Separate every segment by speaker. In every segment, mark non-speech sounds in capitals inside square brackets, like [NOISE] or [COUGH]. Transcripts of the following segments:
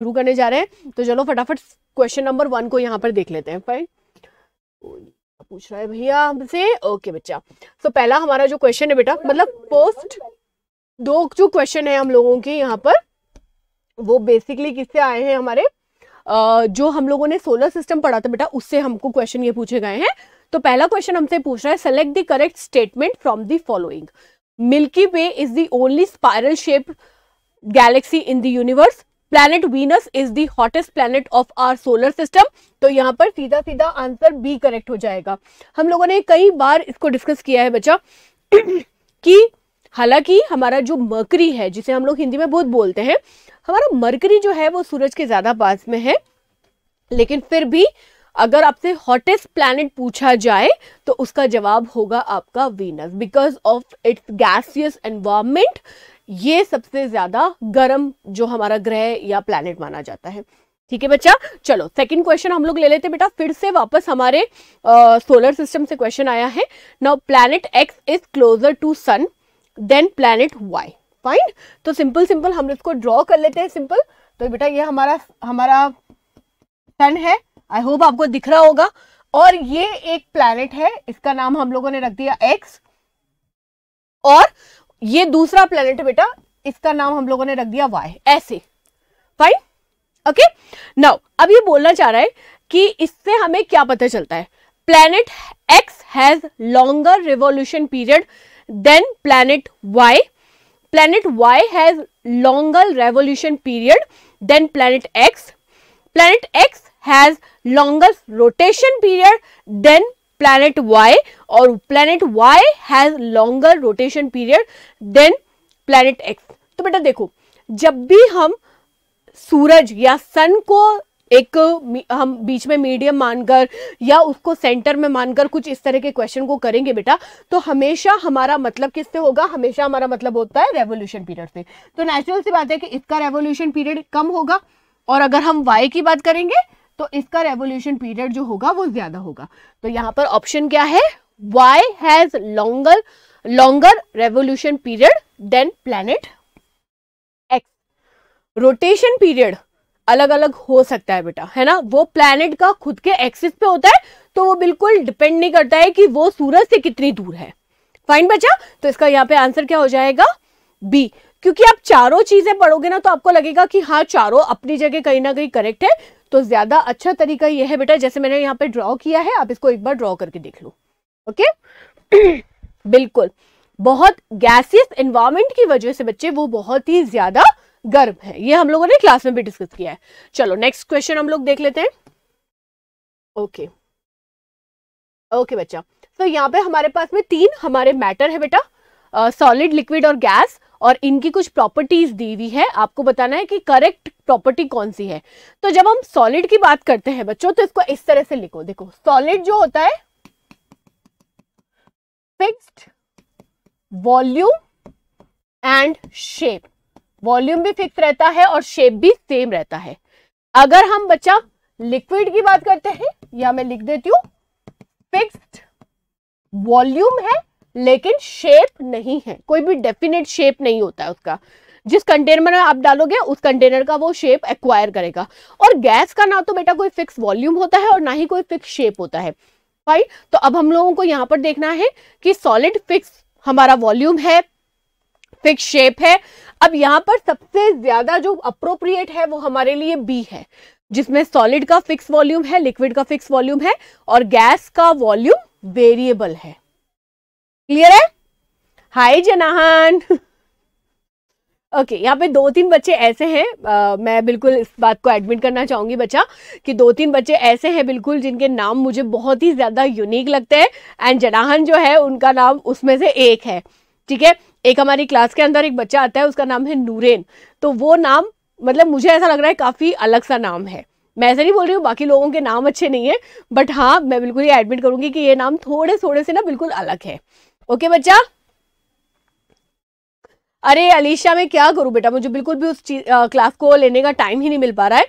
Speaker 1: शुरू करने जा रहे हैं तो चलो फटाफट क्वेश्चन नंबर वन को यहाँ पर देख लेते हैं फाइन पूछ रहा है भैया हमसे ओके बच्चा तो पहला हमारा जो क्वेश्चन है बेटा मतलब पोस्ट दो जो क्वेश्चन है हम लोगों के यहाँ पर वो बेसिकली किससे आए हैं हमारे आ, जो हम लोगों ने सोलर सिस्टम पढ़ा था बेटा उससे हमको क्वेश्चन ये पूछे गए हैं तो पहला क्वेश्चन हमसे पूछ रहा है select the correct statement from the following Milky Way is the only spiral shape galaxy in the universe planet Venus is the hottest planet of our solar system तो यहाँ पर सीधा सीधा आंसर बी करेक्ट हो जाएगा हम लोगों ने कई बार इसको डिस्कस किया है बच्चा [CLEARS THROAT] कि हालांकि हमारा जो मरकरी है जिसे हम लोग हिंदी में बहुत बोलते हैं हमारा मर्करी जो है वो सूरज के ज़्यादा पास में है लेकिन फिर भी अगर आपसे हॉटेस्ट प्लैनेट पूछा जाए तो उसका जवाब होगा आपका Venus because of its gaseous environment ये सबसे ज्यादा गर्म जो हमारा ग्रह या प्लैनेट माना जाता है ठीक है बच्चा चलो सेकंड क्वेश्चन हम लोग ले लेते बेटा फिर से वापस हमारे सोलर सिस्टम से क्वेश्चन आया है now planet X is closer to sun than planet Y fine तो सिंपल सिंपल हम इसको ड्रॉ कर लेते हैं सिंपल तो बेटा ये हमारा हमारा सन है आई होप आपको दिख रहा होगा और ये एक प्लैनेट है इसका नाम हम लोगों ने रख दिया एक्स और ये दूसरा प्लेनेट बेटा इसका नाम हम लोगों ने रख दिया वाई ऐसे फाइन ओके नाउ अब ये बोलना चाह रहा है कि इससे हमें क्या पता चलता है planet X has longer revolution period than planet Y planet Y has longer revolution period than planet X planet X has longer rotation period than planet Y और planet Y has longer rotation period than planet X. तो बेटा देखो जब भी हम सूरज या सन को एक हम बीच में मीडियम मानकर या उसको सेंटर में मानकर कुछ इस तरह के क्वेश्चन को करेंगे बेटा तो हमेशा हमारा मतलब किससे होगा हमेशा हमारा मतलब होता है रेवोल्यूशन पीरियड से तो नेचुरल सी बात है कि इसका रेवोल्यूशन पीरियड कम होगा और अगर हम वाई की बात करेंगे तो इसका रेवोल्यूशन पीरियड जो होगा वो ज्यादा होगा तो यहाँ पर ऑप्शन क्या है Y has longer longer revolution period than planet X rotation period अलग अलग हो सकता है बेटा है ना वो प्लैनेट का खुद के एक्सिस पे होता है तो वो बिल्कुल डिपेंड नहीं करता है कि वो सूरज से कितनी दूर है फाइन बच्चा तो इसका यहाँ पे आंसर क्या हो जाएगा बी क्योंकि आप चारों चीजें पढ़ोगे ना तो आपको लगेगा कि हाँ चारों अपनी जगह कहीं ना कहीं करेक्ट है तो ज्यादा अच्छा तरीका यह है बेटा जैसे मैंने यहाँ पे ड्रॉ किया है आप इसको एक बार ड्रॉ करके देख लो ओके [CLEARS THROAT] बिल्कुल बहुत गैसियस एनवायरमेंट की वजह से बच्चे वो बहुत ही ज्यादा गर्म है ये हम लोगों ने क्लास में भी डिस्कस किया है चलो नेक्स्ट क्वेश्चन हम लोग देख लेते हैं ओके ओके बच्चा तो यहाँ पे हमारे पास में तीन हमारे मैटर है बेटा सॉलिड लिक्विड और गैस और इनकी कुछ प्रॉपर्टीज दी हुई है आपको बताना है कि करेक्ट प्रॉपर्टी कौन सी है तो जब हम सॉलिड की बात करते हैं बच्चों तो इसको इस तरह से लिखो देखो सॉलिड जो होता है fixed volume and shape volume भी फिक्स रहता है और शेप भी सेम रहता है अगर हम बच्चा लिक्विड की बात करते हैं या मैं लिख देती हूं फिक्स्ड वॉल्यूम है लेकिन शेप नहीं है कोई भी डेफिनेट शेप नहीं होता है उसका जिस कंटेनर में आप डालोगे उस कंटेनर का वो शेप एक्वायर करेगा और गैस का ना तो बेटा कोई फिक्स वॉल्यूम होता है और ना ही कोई फिक्स शेप होता है फाइन तो अब हम लोगों को यहाँ पर देखना है कि सॉलिड फिक्स हमारा वॉल्यूम है फिक्स शेप है अब यहाँ पर सबसे ज्यादा जो अप्रोप्रिएट है वो हमारे लिए बी है जिसमें सॉलिड का फिक्स वॉल्यूम है लिक्विड का फिक्स वॉल्यूम है और गैस का वॉल्यूम वेरिएबल है क्लियर है हाय जनाहान ओके okay, यहाँ पे दो तीन बच्चे ऐसे हैं मैं बिल्कुल इस बात को एडमिट करना चाहूँगी बच्चा कि दो तीन बच्चे ऐसे हैं बिल्कुल जिनके नाम मुझे बहुत ही ज़्यादा यूनिक लगते हैं एंड जनाहन जो है उनका नाम उसमें से एक है ठीक है एक हमारी क्लास के अंदर एक बच्चा आता है उसका नाम है नूरेन तो वो नाम मतलब मुझे ऐसा लग रहा है काफ़ी अलग सा नाम है मैं ऐसा नहीं बोल रही हूँ बाकी लोगों के नाम अच्छे नहीं है बट हाँ मैं बिल्कुल ये एडमिट करूँगी कि ये नाम थोड़े थोड़े से ना बिल्कुल अलग है ओके बच्चा अरे अलीशा मैं क्या करूं बेटा मुझे बिल्कुल भी उस चीज क्लास को लेने का टाइम ही नहीं मिल पा रहा है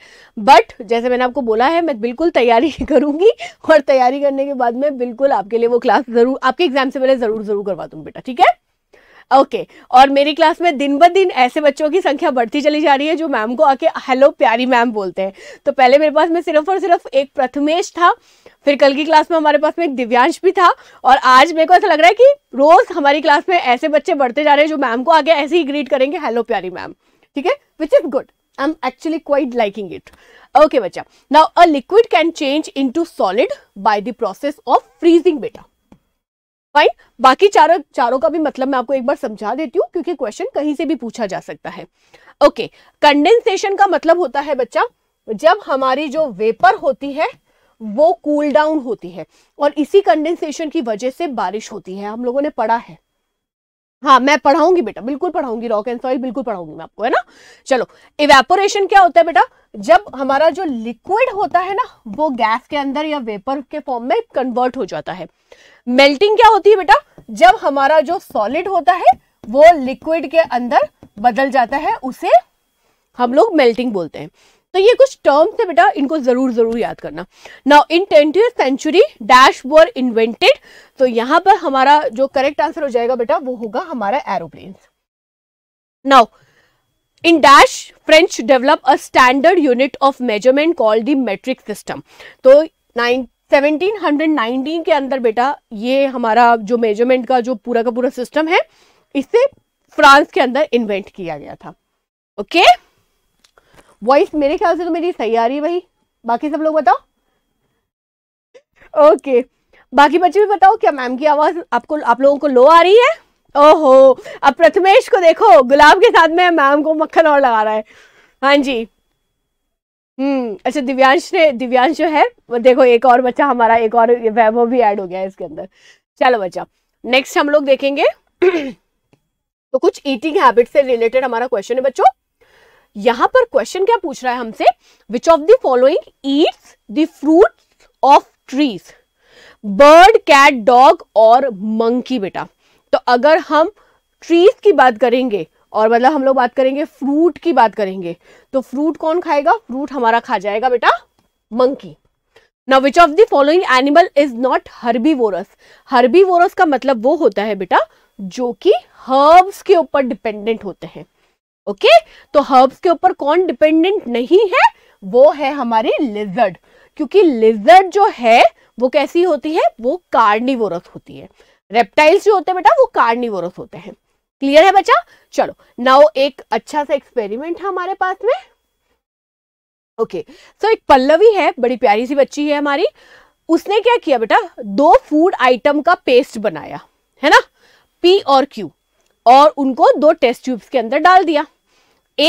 Speaker 1: बट जैसे मैंने आपको बोला है मैं बिल्कुल तैयारी [LAUGHS] करूंगी और तैयारी करने के बाद मैं बिल्कुल आपके लिए वो क्लास जरूर आपके एग्जाम से पहले जरूर जरूर करवा दूंगी बेटा ठीक है ओके और मेरी क्लास में दिन ब दिन ऐसे बच्चों की संख्या बढ़ती चली जा रही है जो मैम को आके हेलो प्यारी मैम बोलते हैं तो पहले मेरे पास में सिर्फ और सिर्फ एक प्रथमेश था फिर कल की क्लास में हमारे पास में एक दिव्यांश भी था और आज मेरे को ऐसा लग रहा है कि रोज़ हमारी क्लास में ऐसे बच्चे बढ़ते जा रहे हैं जो मैम को आगे ऐसे ही ग्रीट करेंगे हेलो प्यारी मैम ठीक है which is good I am actually quite liking it okay बच्चा now a liquid can change into solid by the process of freezing बेटा फाइन बाकी चारों चारों का भी मतलब मैं आपको एक बार समझा देती हूँ क्योंकि क्वेश्चन कहीं से भी पूछा जा सकता है ओके okay, कंडेंसेशन का मतलब होता है बच्चा जब हमारी जो वेपर होती है वो कूल cool डाउन होती है और इसी कंडेंसेशन की वजह से बारिश होती है हम लोगों ने पढ़ा है हाँ मैं पढ़ाऊंगी बेटा बिल्कुल पढ़ाऊंगी रॉक एंड सॉइल बिल्कुल पढ़ाऊंगी मैं आपको है ना चलो इवेपोरेशन क्या होता है बेटा जब हमारा जो लिक्विड होता है ना वो गैस के अंदर या वेपर के फॉर्म में कन्वर्ट हो जाता है मेल्टिंग क्या होती है बेटा जब हमारा जो सॉलिड होता है वो लिक्विड के अंदर बदल जाता है उसे हम लोग मेल्टिंग बोलते हैं तो ये कुछ टर्म्स है बेटा इनको जरूर जरूर याद करना now in twenty century dash were invented तो यहां पर हमारा जो करेक्ट आंसर हो जाएगा बेटा वो होगा हमारा aeroplane now in dash French develop a standard unit of measurement called the metric system तो नाइन 1719 के अंदर बेटा ये हमारा जो मेजरमेंट का जो पूरा का पूरा सिस्टम है इसे फ्रांस के अंदर इन्वेंट किया गया था ओके वॉइस मेरे ख्याल से तो मेरी सही आ रही है भाई बाकी सब लोग बताओ ओके बाकी बच्चे भी बताओ क्या मैम की आवाज आपको आप लोगों को लो आ रही है ओहो अब प्रथमेश को देखो गुलाब के साथ में मैम को मक्खन और लगा रहा है हाँ जी हम्म अच्छा दिव्यांश ने दिव्यांश जो है वो देखो एक और बच्चा हमारा एक और वैभव भी ऐड हो गया है इसके अंदर चलो बच्चा नेक्स्ट हम लोग देखेंगे तो कुछ ईटिंग हैबिट से रिलेटेड हमारा क्वेश्चन है बच्चों यहाँ पर क्वेश्चन क्या पूछ रहा है हमसे which of the following eats the fruits of trees bird cat dog और मंकी बेटा तो अगर हम ट्रीज की बात करेंगे और मतलब हम लोग बात करेंगे फ्रूट की बात करेंगे तो फ्रूट कौन खाएगा फ्रूट हमारा खा जाएगा बेटा monkey now which of the following animal is not herbivorous का मतलब वो होता है बेटा जो कि हर्ब्स के ऊपर डिपेंडेंट होते हैं ओके okay? तो हर्ब्स के ऊपर कौन डिपेंडेंट नहीं है वो है हमारी लिजर्ड क्योंकि लिजर्ड जो है वो कैसी होती है वो कार्निवोरस होती है रेप्टाइल्स जो होते हैं बेटा वो कार्निवोरस होते हैं क्लियर है बच्चा चलो नाउ एक अच्छा सा एक्सपेरिमेंट है हमारे पास में ओके okay. सो so, एक पल्लवी है बड़ी प्यारी सी बच्ची है हमारी उसने क्या किया बेटा दो फूड आइटम का पेस्ट बनाया है ना पी और क्यू और उनको दो टेस्ट ट्यूब्स के अंदर डाल दिया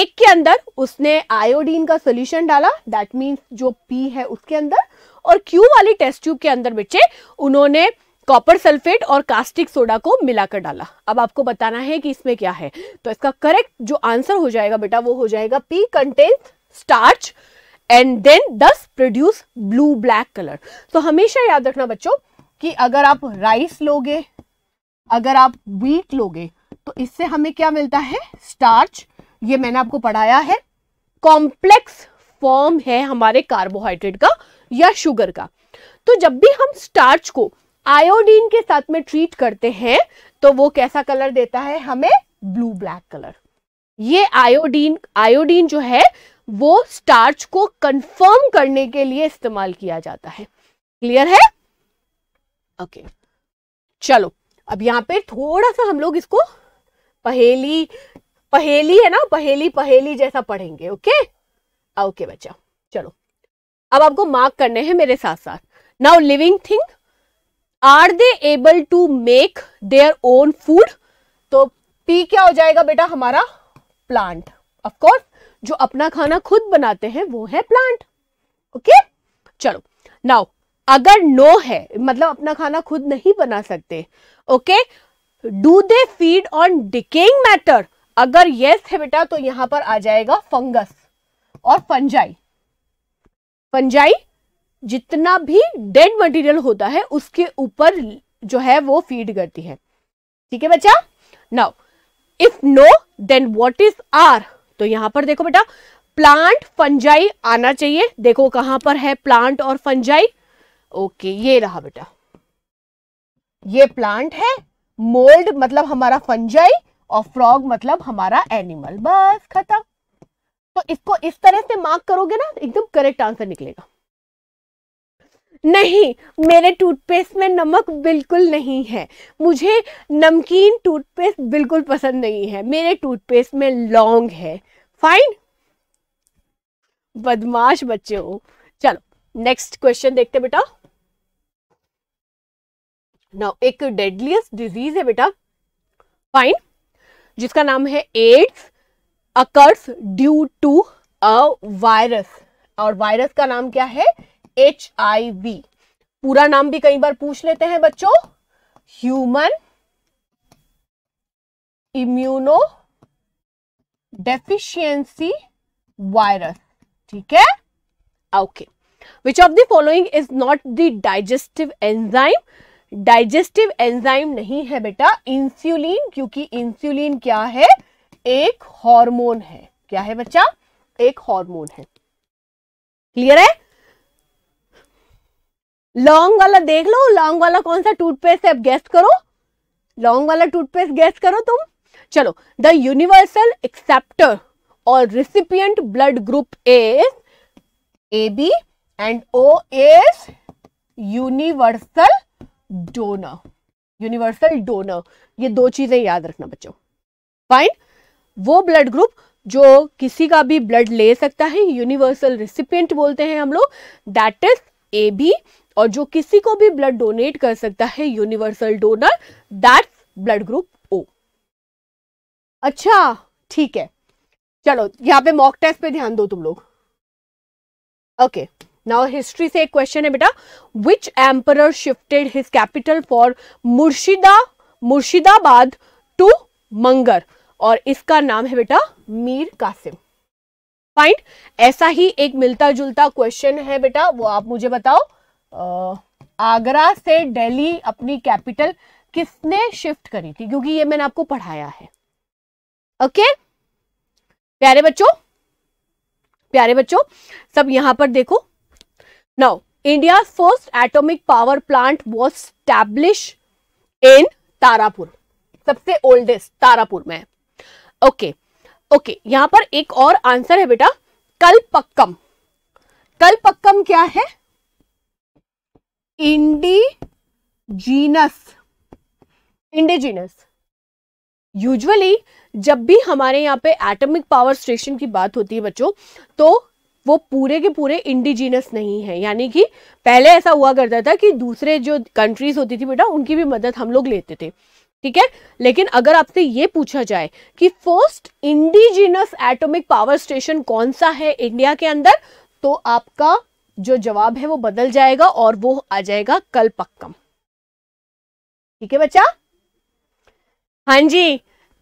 Speaker 1: एक के अंदर उसने आयोडीन का सोल्यूशन डाला दैट मीन्स जो पी है उसके अंदर और क्यू वाली टेस्ट ट्यूब के अंदर बच्चे उन्होंने कॉपर सल्फेट और कास्टिक सोडा को मिलाकर डाला अब आपको बताना है कि इसमें क्या है तो इसका करेक्ट जो आंसर हो जाएगा बेटा वो हो जाएगा P contains starch and then this produce blue black colour तो हमेशा याद रखना बच्चों कि अगर आप राइस लोगे अगर आप व्हीट लोगे तो इससे हमें क्या मिलता है स्टार्च ये मैंने आपको पढ़ाया है कॉम्प्लेक्स फॉर्म है हमारे कार्बोहाइड्रेट का या शुगर का तो जब भी हम स्टार्च को आयोडीन के साथ में ट्रीट करते हैं तो वो कैसा कलर देता है हमें ब्लू ब्लैक कलर ये आयोडीन आयोडीन जो है वो स्टार्च को कंफर्म करने के लिए इस्तेमाल किया जाता है क्लियर है ओके okay. चलो अब यहां पे थोड़ा सा हम लोग इसको पहेली पहेली है ना पहेली पहेली जैसा पढ़ेंगे ओके ओके बच्चा चलो अब आपको मार्क करने हैं मेरे साथ साथ now living thing are they able to make their own food तो पी क्या हो जाएगा बेटा हमारा प्लांट ऑफकोर्स जो अपना खाना खुद बनाते हैं वो है प्लांट ओके okay? चलो नाउ अगर नो है मतलब अपना खाना खुद नहीं बना सकते okay do they feed on decaying matter अगर यस है बेटा तो यहां पर आ जाएगा फंगस और फंजाई फंजाई जितना भी डेड मटेरियल होता है उसके ऊपर जो है वो फीड करती है ठीक है बच्चा now if no then what is R तो यहां पर देखो बेटा प्लांट फंजाई आना चाहिए देखो कहां पर है प्लांट और फंजाई ओके ये रहा बेटा ये प्लांट है मोल्ड मतलब हमारा फंजाई और फ्रॉग मतलब हमारा एनिमल बस खत्म तो इसको इस तरह से मार्क करोगे ना एकदम करेक्ट आंसर निकलेगा नहीं मेरे टूथपेस्ट में नमक बिल्कुल नहीं है मुझे नमकीन टूथपेस्ट बिल्कुल पसंद नहीं है मेरे टूथपेस्ट में लौंग है फाइन बदमाश बच्चे हो चलो नेक्स्ट क्वेश्चन देखते बेटा नाउ एक डेडलीस्ट डिजीज है बेटा फाइन जिसका नाम है AIDS occurs due to a virus और वायरस का नाम क्या है एच आई वी पूरा नाम भी कई बार पूछ लेते हैं बच्चों ह्यूमन इम्यूनो डेफिशिएंसी वायरस ठीक है okay which of the following is not the digestive enzyme digestive enzyme नहीं है बेटा इंसुलिन क्योंकि इंसुलिन क्या है एक हार्मोन है क्या है बच्चा एक हार्मोन है क्लियर है लॉन्ग वाला देख लो लॉन्ग वाला कौन सा टूथपेस्ट है अब गेस्ट करो लॉन्ग वाला टूथपेस्ट गेस्ट करो तुम चलो द यूनिवर्सल एक्सेप्टर और recipient blood group is A B and O is universal donor universal donor ये दो चीजें याद रखना बच्चों फाइन वो ब्लड ग्रुप जो किसी का भी ब्लड ले सकता है यूनिवर्सल रिसिपियंट बोलते हैं हम लोग दैट इज ए बी और जो किसी को भी ब्लड डोनेट कर सकता है universal donor that's blood group O अच्छा ठीक है चलो यहाँ पे मॉक टेस्ट पे ध्यान दो तुम लोग ओके नाउ हिस्ट्री से एक क्वेश्चन है बेटा which emperor shifted his capital for मुर्शिदा मुर्शिदाबाद टू मंगर और इसका नाम है बेटा मीर कासिम फाइन ऐसा ही एक मिलता जुलता क्वेश्चन है बेटा वो आप मुझे बताओ आगरा से दिल्ली अपनी कैपिटल किसने शिफ्ट करी थी क्योंकि ये मैंने आपको पढ़ाया है ओके प्यारे बच्चों प्यारे बच्चों सब यहां पर देखो now India first atomic power plant was established in Tarapur सबसे ओल्डेस्ट तारापुर में ओके ओके यहां पर एक और आंसर है बेटा कलपक्कम कलपक्कम क्या है इंडिजीनस इंडिजीनस यूजुअली जब भी हमारे यहाँ पे एटॉमिक पावर स्टेशन की बात होती है बच्चों तो वो पूरे के पूरे इंडिजीनस नहीं है यानी कि पहले ऐसा हुआ करता था कि दूसरे जो कंट्रीज होती थी बेटा उनकी भी मदद हम लोग लेते थे ठीक है लेकिन अगर आपसे ये पूछा जाए कि first indigenous atomic power station कौन सा है इंडिया के अंदर तो आपका जो जवाब है वो बदल जाएगा और वो आ जाएगा कल पक्कम ठीक है बच्चा हां जी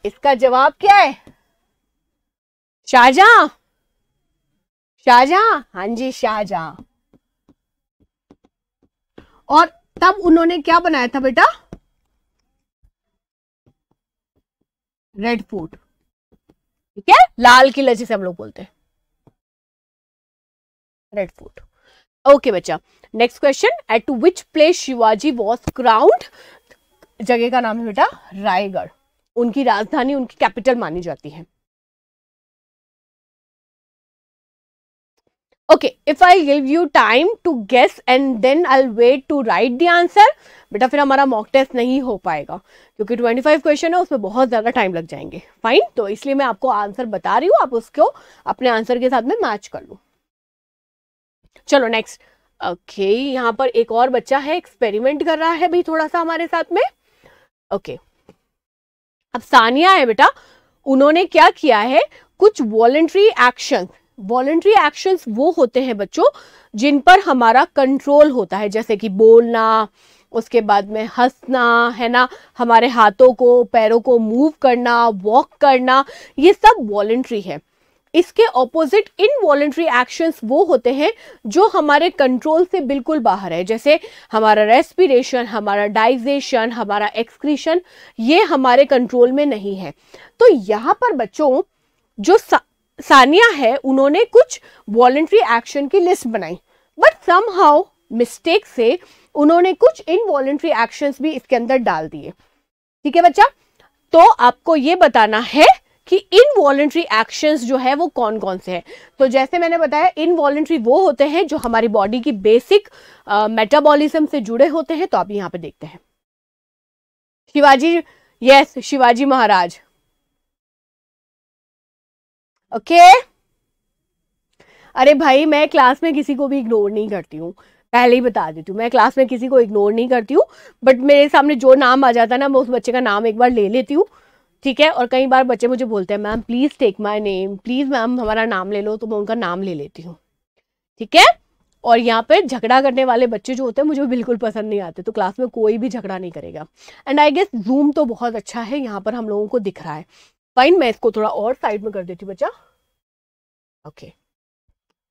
Speaker 1: इसका जवाब क्या है शाहजहां शाहजहां हां जी शाहजहां और तब उन्होंने क्या बनाया था बेटा रेड फोर्ट ठीक है लाल किला जिसे हम लोग बोलते हैं रेड फोर्ट ओके बच्चा next question at which place Shivaji was crowned जगह का नाम है बेटा रायगढ़ उनकी राजधानी उनकी कैपिटल मानी जाती है okay if I give you time to guess and then I wait to write the answer बेटा फिर हमारा मॉक टेस्ट नहीं हो पाएगा क्योंकि 25 क्वेश्चन है उसमें बहुत ज़्यादा टाइम लग जाएंगे फाइन तो इसलिए मैं आपको आंसर बता रही हूँ आप उसको अपने आंसर के साथ में मैच कर लूँ चलो नेक्स्ट ओके okay, यहाँ पर एक और बच्चा है एक्सपेरिमेंट कर रहा है भाई थोड़ा सा हमारे साथ में ओके okay. अब सानिया है बेटा उन्होंने क्या किया है कुछ वॉलेंट्री एक्शन वॉलेंट्री एक्शन वो होते हैं बच्चों जिन पर हमारा कंट्रोल होता है जैसे कि बोलना उसके बाद में हंसना है ना हमारे हाथों को पैरों को मूव करना वॉक करना ये सब वॉलेंट्री है इसके ऑपोजिट इनवॉलेंट्री एक्शंस वो होते हैं जो हमारे कंट्रोल से बिल्कुल बाहर है जैसे हमारा रेस्पिरेशन हमारा डाइजेशन हमारा एक्सक्रीशन ये हमारे कंट्रोल में नहीं है तो यहाँ पर बच्चों जो सा, सानिया है उन्होंने कुछ वॉलेंट्री एक्शन की लिस्ट बनाई बट सम हाउ मिस्टेक से उन्होंने कुछ इनवॉलेंट्री एक्शंस भी इसके अंदर डाल दिए ठीक है बच्चा तो आपको ये बताना है कि इनवॉलेंट्री एक्शंस जो है वो कौन कौन से हैं तो जैसे मैंने बताया इनवॉलेंट्री वो होते हैं जो हमारी बॉडी की बेसिक मेटाबॉलिज्म से जुड़े होते हैं तो आप यहाँ पे देखते हैं Shivaji yes Shivaji Maharaj okay okay? अरे भाई मैं क्लास में किसी को भी इग्नोर नहीं करती हूँ पहले ही बता देती हूँ मैं क्लास में किसी को इग्नोर नहीं करती हूँ बट मेरे सामने जो नाम आ जाता है ना मैं उस बच्चे का नाम एक बार ले लेती हूँ ठीक है और कई बार बच्चे मुझे बोलते हैं ma'am please take my name please ma'am हमारा नाम ले लो तो मैं उनका नाम ले लेती हूँ ठीक है और यहाँ पे झगड़ा करने वाले बच्चे जो होते हैं मुझे बिल्कुल पसंद नहीं आते तो क्लास में कोई भी झगड़ा नहीं करेगा एंड आई गेस जूम तो बहुत अच्छा है यहाँ पर हम लोगों को दिख रहा है फाइन मैं इसको थोड़ा और साइड में कर देती हूँ बच्चा ओके okay.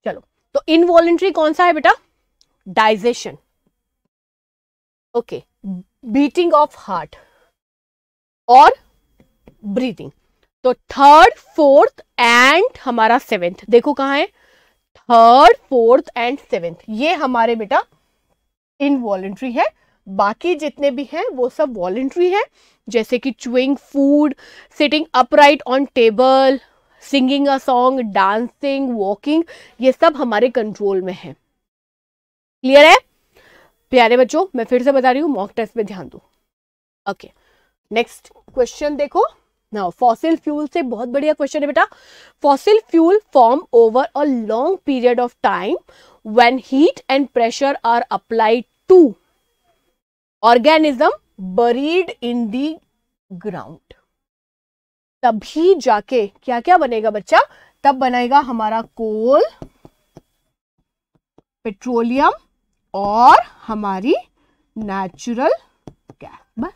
Speaker 1: चलो तो इनवॉलेंट्री कौन सा है बेटा digestion okay beating of heart और ब्रीदिंग तो थर्ड फोर्थ एंड हमारा सेवेंथ देखो कहा है थर्ड फोर्थ एंड सेवेंथ ये हमारे बेटा इनवॉलेंट्री है बाकी जितने भी हैं वो सब वॉलेंट्री है जैसे कि chewing food sitting upright on table singing a song dancing walking ये सब हमारे कंट्रोल में है क्लियर है प्यारे बच्चों मैं फिर से बता रही हूँ मॉक टेस्ट में ध्यान दो ओके नेक्स्ट क्वेश्चन देखो नाउ फॉसिल फ्यूल से बहुत बढ़िया क्वेश्चन है बेटा fossil fuel form over a long period of time when heat and pressure are applied to organism buried in the ground तभी जाके क्या क्या बनेगा बच्चा तब बनेगा हमारा कोल पेट्रोलियम और हमारी नेचुरल गैस बस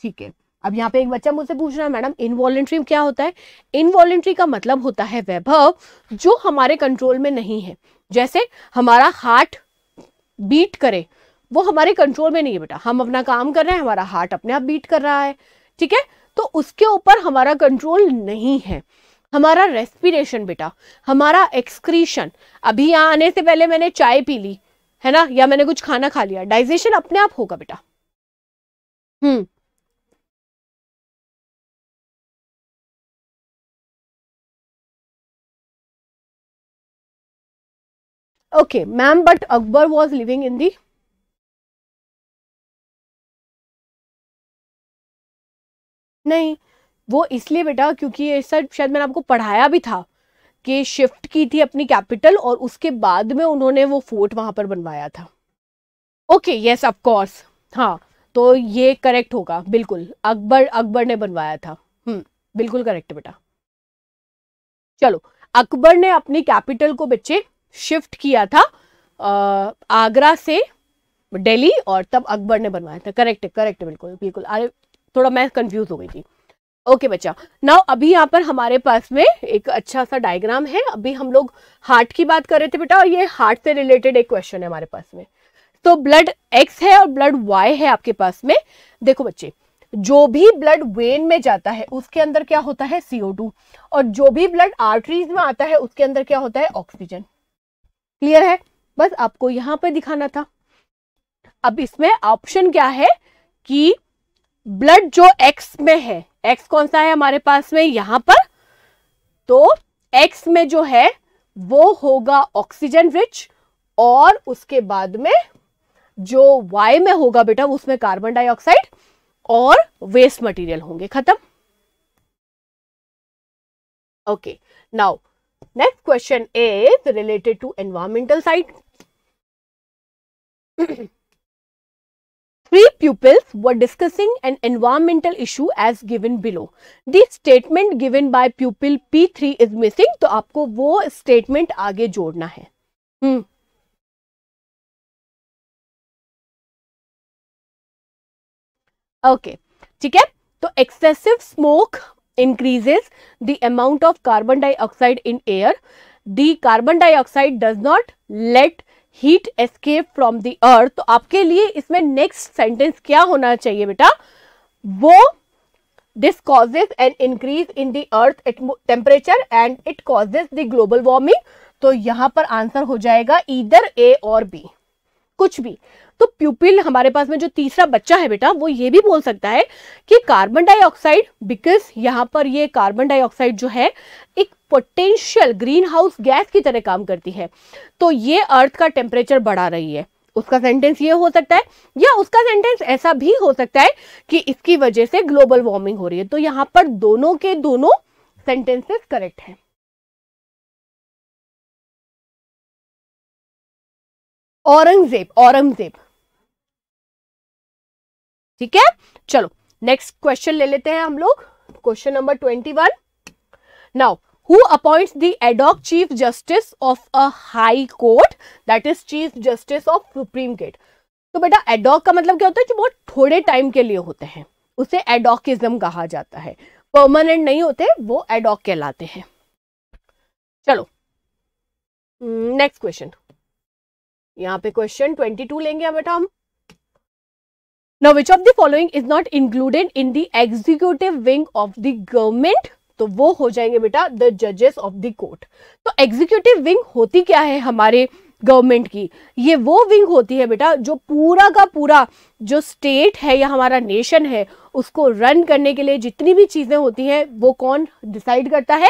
Speaker 1: ठीक है अब यहाँ पे एक बच्चा मुझसे पूछ रहा है मैडम इनवॉलेंट्री क्या होता है इनवॉलेंट्री का मतलब होता है वैभव जो हमारे कंट्रोल में नहीं है जैसे हमारा हार्ट बीट करे वो हमारे कंट्रोल में नहीं है बेटा हम अपना काम कर रहे हैं हमारा हार्ट अपने आप बीट कर रहा है ठीक है तो उसके ऊपर हमारा कंट्रोल नहीं है हमारा रेस्पिरेशन बेटा हमारा एक्सक्रीशन अभी यहाँ आने से पहले मैंने चाय पी ली है ना या मैंने कुछ खाना खा लिया डाइजेशन अपने आप होगा बेटा hmm
Speaker 2: okay ma'am but Akbar was living in the
Speaker 1: नहीं वो इसलिए बेटा क्योंकि ये सर शायद मैंने आपको पढ़ाया भी था कि शिफ्ट की थी अपनी कैपिटल और उसके बाद में उन्होंने वो फोर्ट वहां पर बनवाया था ओके यस ऑफ कोर्स हाँ तो ये करेक्ट होगा बिल्कुल अकबर अकबर ने बनवाया था हम्म बिल्कुल करेक्ट बेटा चलो अकबर ने अपनी कैपिटल को बच्चे शिफ्ट किया था आ, आगरा से दिल्ली और तब अकबर ने बनवाया था करेक्ट करेक्ट बिल्कुल बिल्कुल अरे थोड़ा मैं कंफ्यूज हो गई थी ओके बच्चा नाउ अभी यहाँ पर हमारे पास में एक अच्छा सा डायग्राम है अभी हम लोग हार्ट की बात कर रहे थे बेटा और ये हार्ट से रिलेटेड एक क्वेश्चन है हमारे पास में तो ब्लड एक्स है और ब्लड वाई है आपके पास में देखो बच्चे जो भी ब्लड वेन में जाता है उसके अंदर क्या होता है सीओ और जो भी ब्लड आर्टरीज में आता है उसके अंदर क्या होता है ऑक्सीजन क्लियर है बस आपको यहां पर दिखाना था अब इसमें ऑप्शन क्या है कि ब्लड जो एक्स में है एक्स कौन सा है हमारे पास में यहां पर तो एक्स में जो है वो होगा ऑक्सीजन रिच और उसके बाद में जो वाई में होगा बेटा उसमें कार्बन डाइऑक्साइड और वेस्ट मटेरियल होंगे खत्म okay now Next question is related to environmental side. Three pupils were discussing an environmental issue as given below. The statement given by pupil P3 is missing. तो आपको वो statement आगे जोड़ना है hmm. okay. ठीक है तो excessive smoke increases the amount of carbon dioxide in air the carbon dioxide does not let heat escape from the earth तो आपके लिए इसमें next sentence क्या होना चाहिए बेटा वो this causes an increase in the earth temperature and it causes the global warming तो यहाँ पर आंसर हो जाएगा either A और B कुछ भी तो प्यूपिल हमारे पास में जो तीसरा बच्चा है बेटा वो ये भी बोल सकता है कि कार्बन डाइऑक्साइड बिकॉज यहाँ पर ये कार्बन डाइऑक्साइड जो है एक पोटेंशियल ग्रीन हाउस गैस की तरह काम करती है तो ये अर्थ का टेम्परेचर बढ़ा रही है उसका सेंटेंस ये हो सकता है या उसका सेंटेंस ऐसा भी हो सकता है कि इसकी वजह से ग्लोबल वार्मिंग हो रही है तो यहाँ पर दोनों के दोनों सेंटेंसेस करेक्ट हैं
Speaker 2: औरंगजेब औरंगजेब
Speaker 1: ठीक है चलो नेक्स्ट क्वेश्चन ले लेते हैं हम लोग question number twenty one now who appoint the adhoc chief justice of a high court that is chief justice of तो बेटा एडॉक का मतलब क्या होता है जो बहुत थोड़े टाइम के लिए होते हैं उसे एडॉकिज्म कहा जाता है परमानेंट नहीं होते वो एडॉक कहलाते हैं चलो नेक्स्ट हम्म, क्वेश्चन यहाँ पे क्वेश्चन ट्वेंटी टू लेंगे बेटा हम now which of the following is not included in the executive wing of the government तो वो हो जाएंगे बेटा द जजेस ऑफ द कोर्ट तो एग्जीक्यूटिव विंग होती क्या है हमारे गवर्नमेंट की ये वो विंग होती है बेटा जो पूरा का पूरा जो स्टेट है या हमारा नेशन है उसको रन करने के लिए जितनी भी चीज़ें होती हैं वो कौन डिसाइड करता है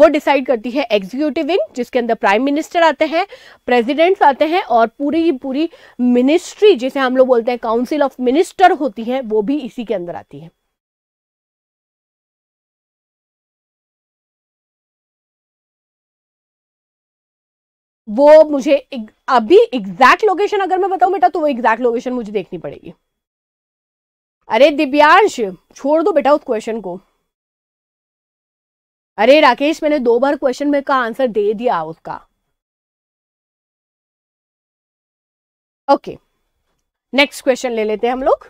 Speaker 1: वो डिसाइड करती है एग्जीक्यूटिव विंग जिसके अंदर प्राइम मिनिस्टर आते हैं प्रेसिडेंट्स आते हैं और पूरी पूरी मिनिस्ट्री जिसे हम लोग बोलते हैं काउंसिल ऑफ मिनिस्टर होती है वो भी इसी के अंदर आती है
Speaker 2: वो मुझे
Speaker 1: एक, अभी एग्जैक्ट लोकेशन अगर मैं बताऊं बेटा तो वो एग्जैक्ट लोकेशन मुझे देखनी पड़ेगी अरे दिव्यांश छोड़ दो बेटा उस क्वेश्चन को अरे राकेश मैंने दो बार क्वेश्चन में का आंसर दे दिया उसका
Speaker 2: ओके नेक्स्ट क्वेश्चन ले लेते हैं हम लोग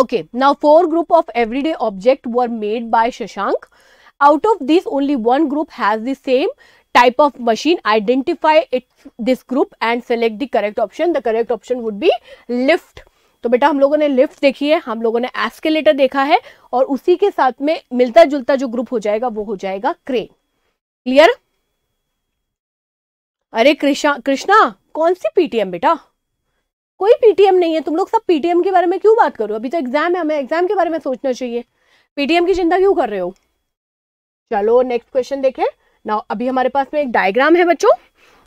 Speaker 2: Okay,
Speaker 1: now four group of everyday object were made by Shashank. Out of this only one group has the same type of machine. Identify it, this group and select the correct option. The correct option would be lift. तो बेटा हम लोगों ने lift देखी है हम लोगों ने एस्केलेटर देखा है और उसी के साथ में मिलता जुलता जो ग्रुप हो जाएगा वो हो जाएगा क्रेन क्लियर अरे कृष्णा कृष्णा कौन सी पीटीएम बेटा कोई पीटीएम नहीं है तुम लोग सब पीटीएम के बारे में क्यों बात करो अभी तो एग्जाम है हमें एग्जाम के बारे में सोचना चाहिए पीटीएम की चिंता क्यों कर रहे हो चलो नेक्स्ट क्वेश्चन देखे ना अभी हमारे पास में एक डायग्राम है बच्चों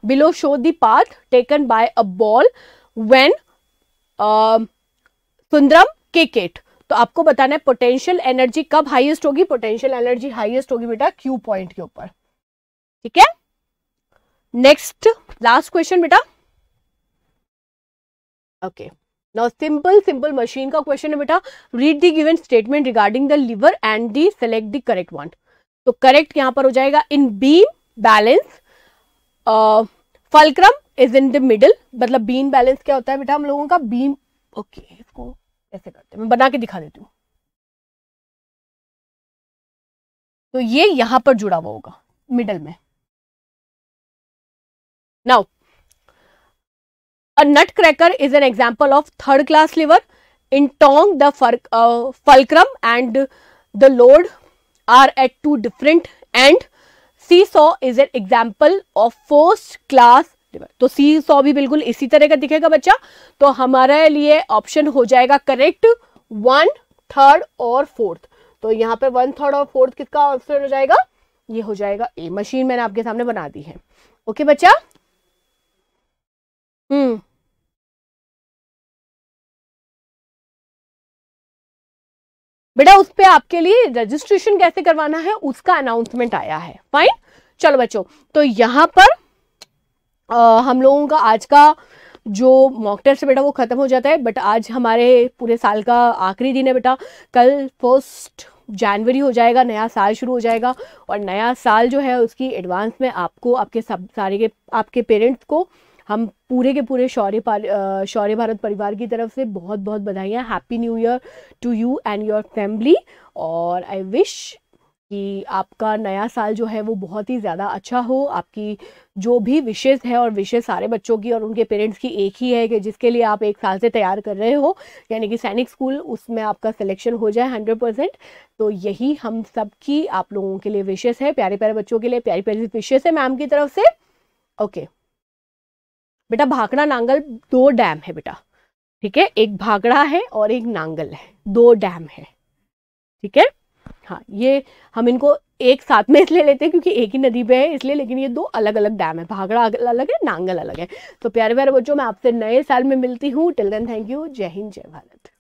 Speaker 1: below show the path taken by a ball when Sundaram kicked तो आपको बताना है पोटेंशियल एनर्जी कब हाईएस्ट होगी पोटेंशियल एनर्जी हाईएस्ट होगी बेटा क्यू पॉइंट के ऊपर ठीक है नेक्स्ट लास्ट क्वेश्चन बेटा okay now simple simple machine का क्वेश्चन है बेटा read the given statement regarding the lever and the select the correct one तो करेक्ट यहां पर हो जाएगा in beam balance fulcrum is in the middle मतलब बीम बैलेंस क्या होता है बेटा हम लोगों का बीम ओके इसको ऐसे करते हैं मैं बना के दिखा देती हूँ तो ये यहां पर जुड़ा हुआ होगा मिडल में now A nutcracker is an example of third class liver. In tongue, the uh, fulcrum and the load are at two different end. Seesaw is an example of first class lever तो सी सौ भी बिल्कुल इसी तरह का दिखेगा बच्चा तो हमारे लिए ऑप्शन हो जाएगा करेक्ट वन थर्ड और फोर्थ तो यहाँ पे वन थर्ड और फोर्थ किसका आंसर हो जाएगा ये हो जाएगा ए मशीन मैंने आपके सामने बना दी है ओके बच्चा हम्म बेटा उस पर आपके लिए रजिस्ट्रेशन कैसे करवाना है उसका अनाउंसमेंट आया है फाइन चलो बच्चों तो यहाँ पर आ, हम लोगों का आज का जो मॉक टेस्ट बेटा वो ख़त्म हो जाता है बट आज हमारे पूरे साल का आखिरी दिन है बेटा कल फर्स्ट जनवरी हो जाएगा नया साल शुरू हो जाएगा और नया साल जो है उसकी एडवांस में आपको आपके सब सारे के आपके पेरेंट्स को हम पूरे के पूरे शौर्य शौर्य भारत परिवार की तरफ से बहुत बहुत बधाइयाँ happy new year to you and your family और आई विश कि आपका नया साल जो है वो बहुत ही ज़्यादा अच्छा हो आपकी जो भी विशेज़ है और विशेज़ सारे बच्चों की और उनके पेरेंट्स की एक ही है कि जिसके लिए आप एक साल से तैयार कर रहे हो यानी कि सैनिक स्कूल उसमें आपका सिलेक्शन हो जाए हंड्रेड परसेंट तो यही हम सब की आप लोगों के लिए विशेज़ है प्यारे प्यारे बच्चों के लिए प्यारी प्यारी विशेज़ है मैम की तरफ से ओके okay. बेटा भाखड़ा नांगल दो डैम है बेटा ठीक है एक भागड़ा है और एक नांगल है दो डैम है ठीक है हाँ ये हम इनको एक साथ में इसलिए लेते हैं क्योंकि एक ही नदी पे है इसलिए लेकिन ये दो अलग अलग डैम है भागड़ा अलग है नांगल अलग है तो प्यारे प्यारे बच्चों मैं आपसे नए साल में मिलती हूँ टिल देन थैंक यू जय हिंद जय Bharat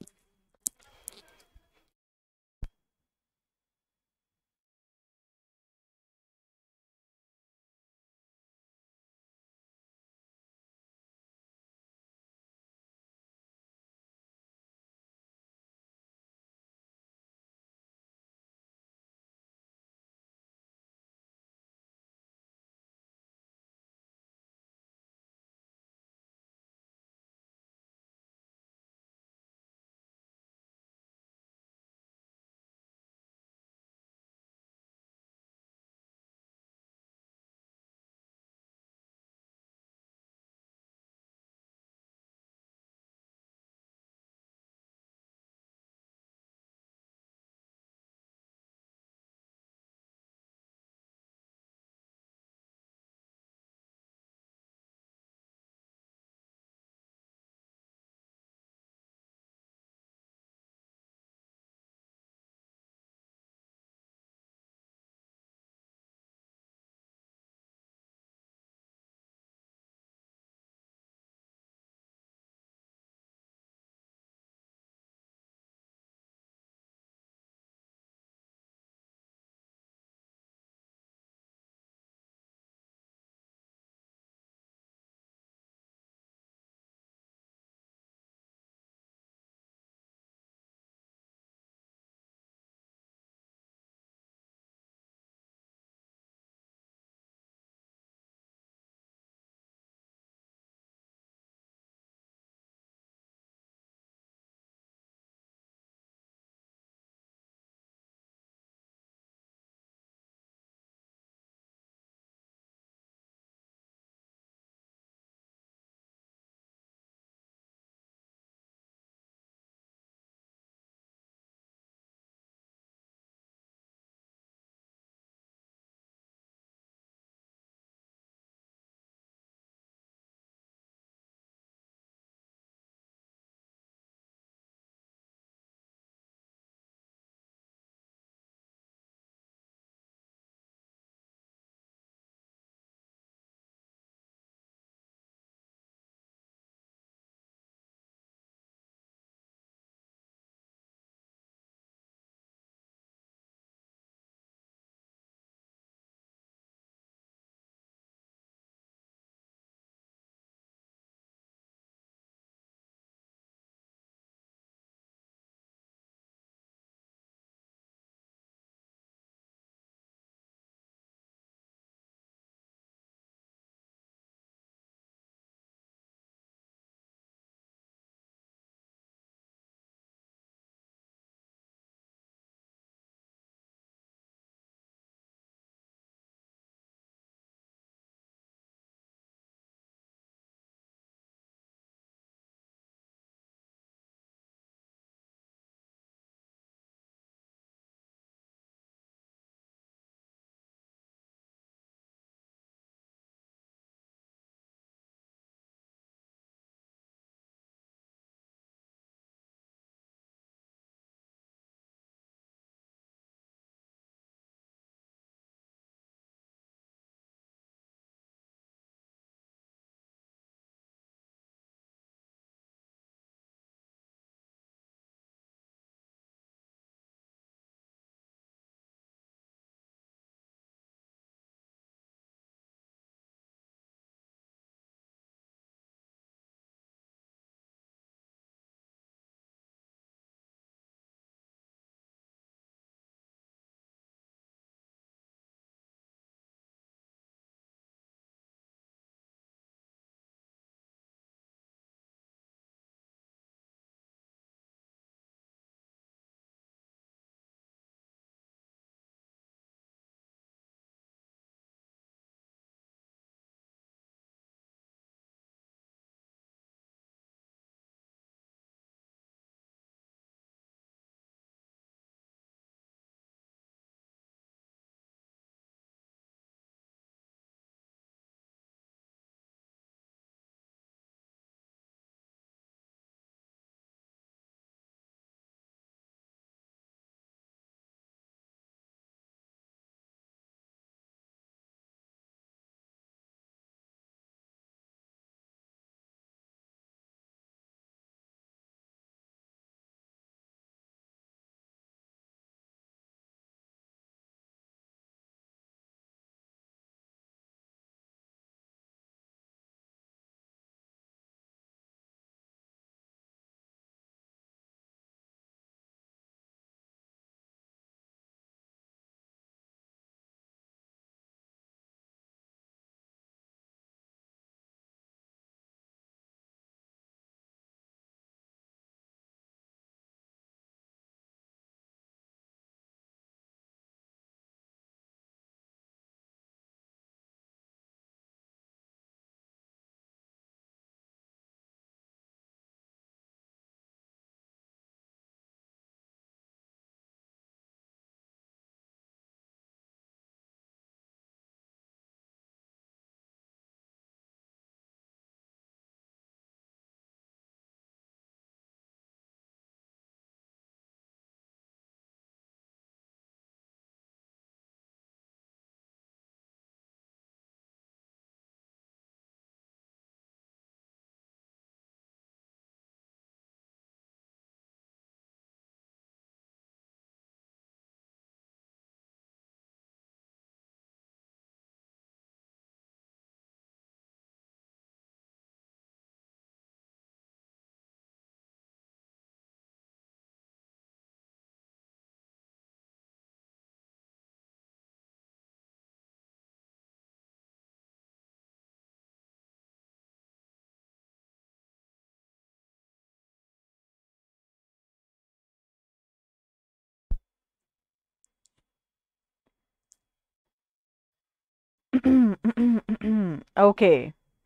Speaker 3: okay.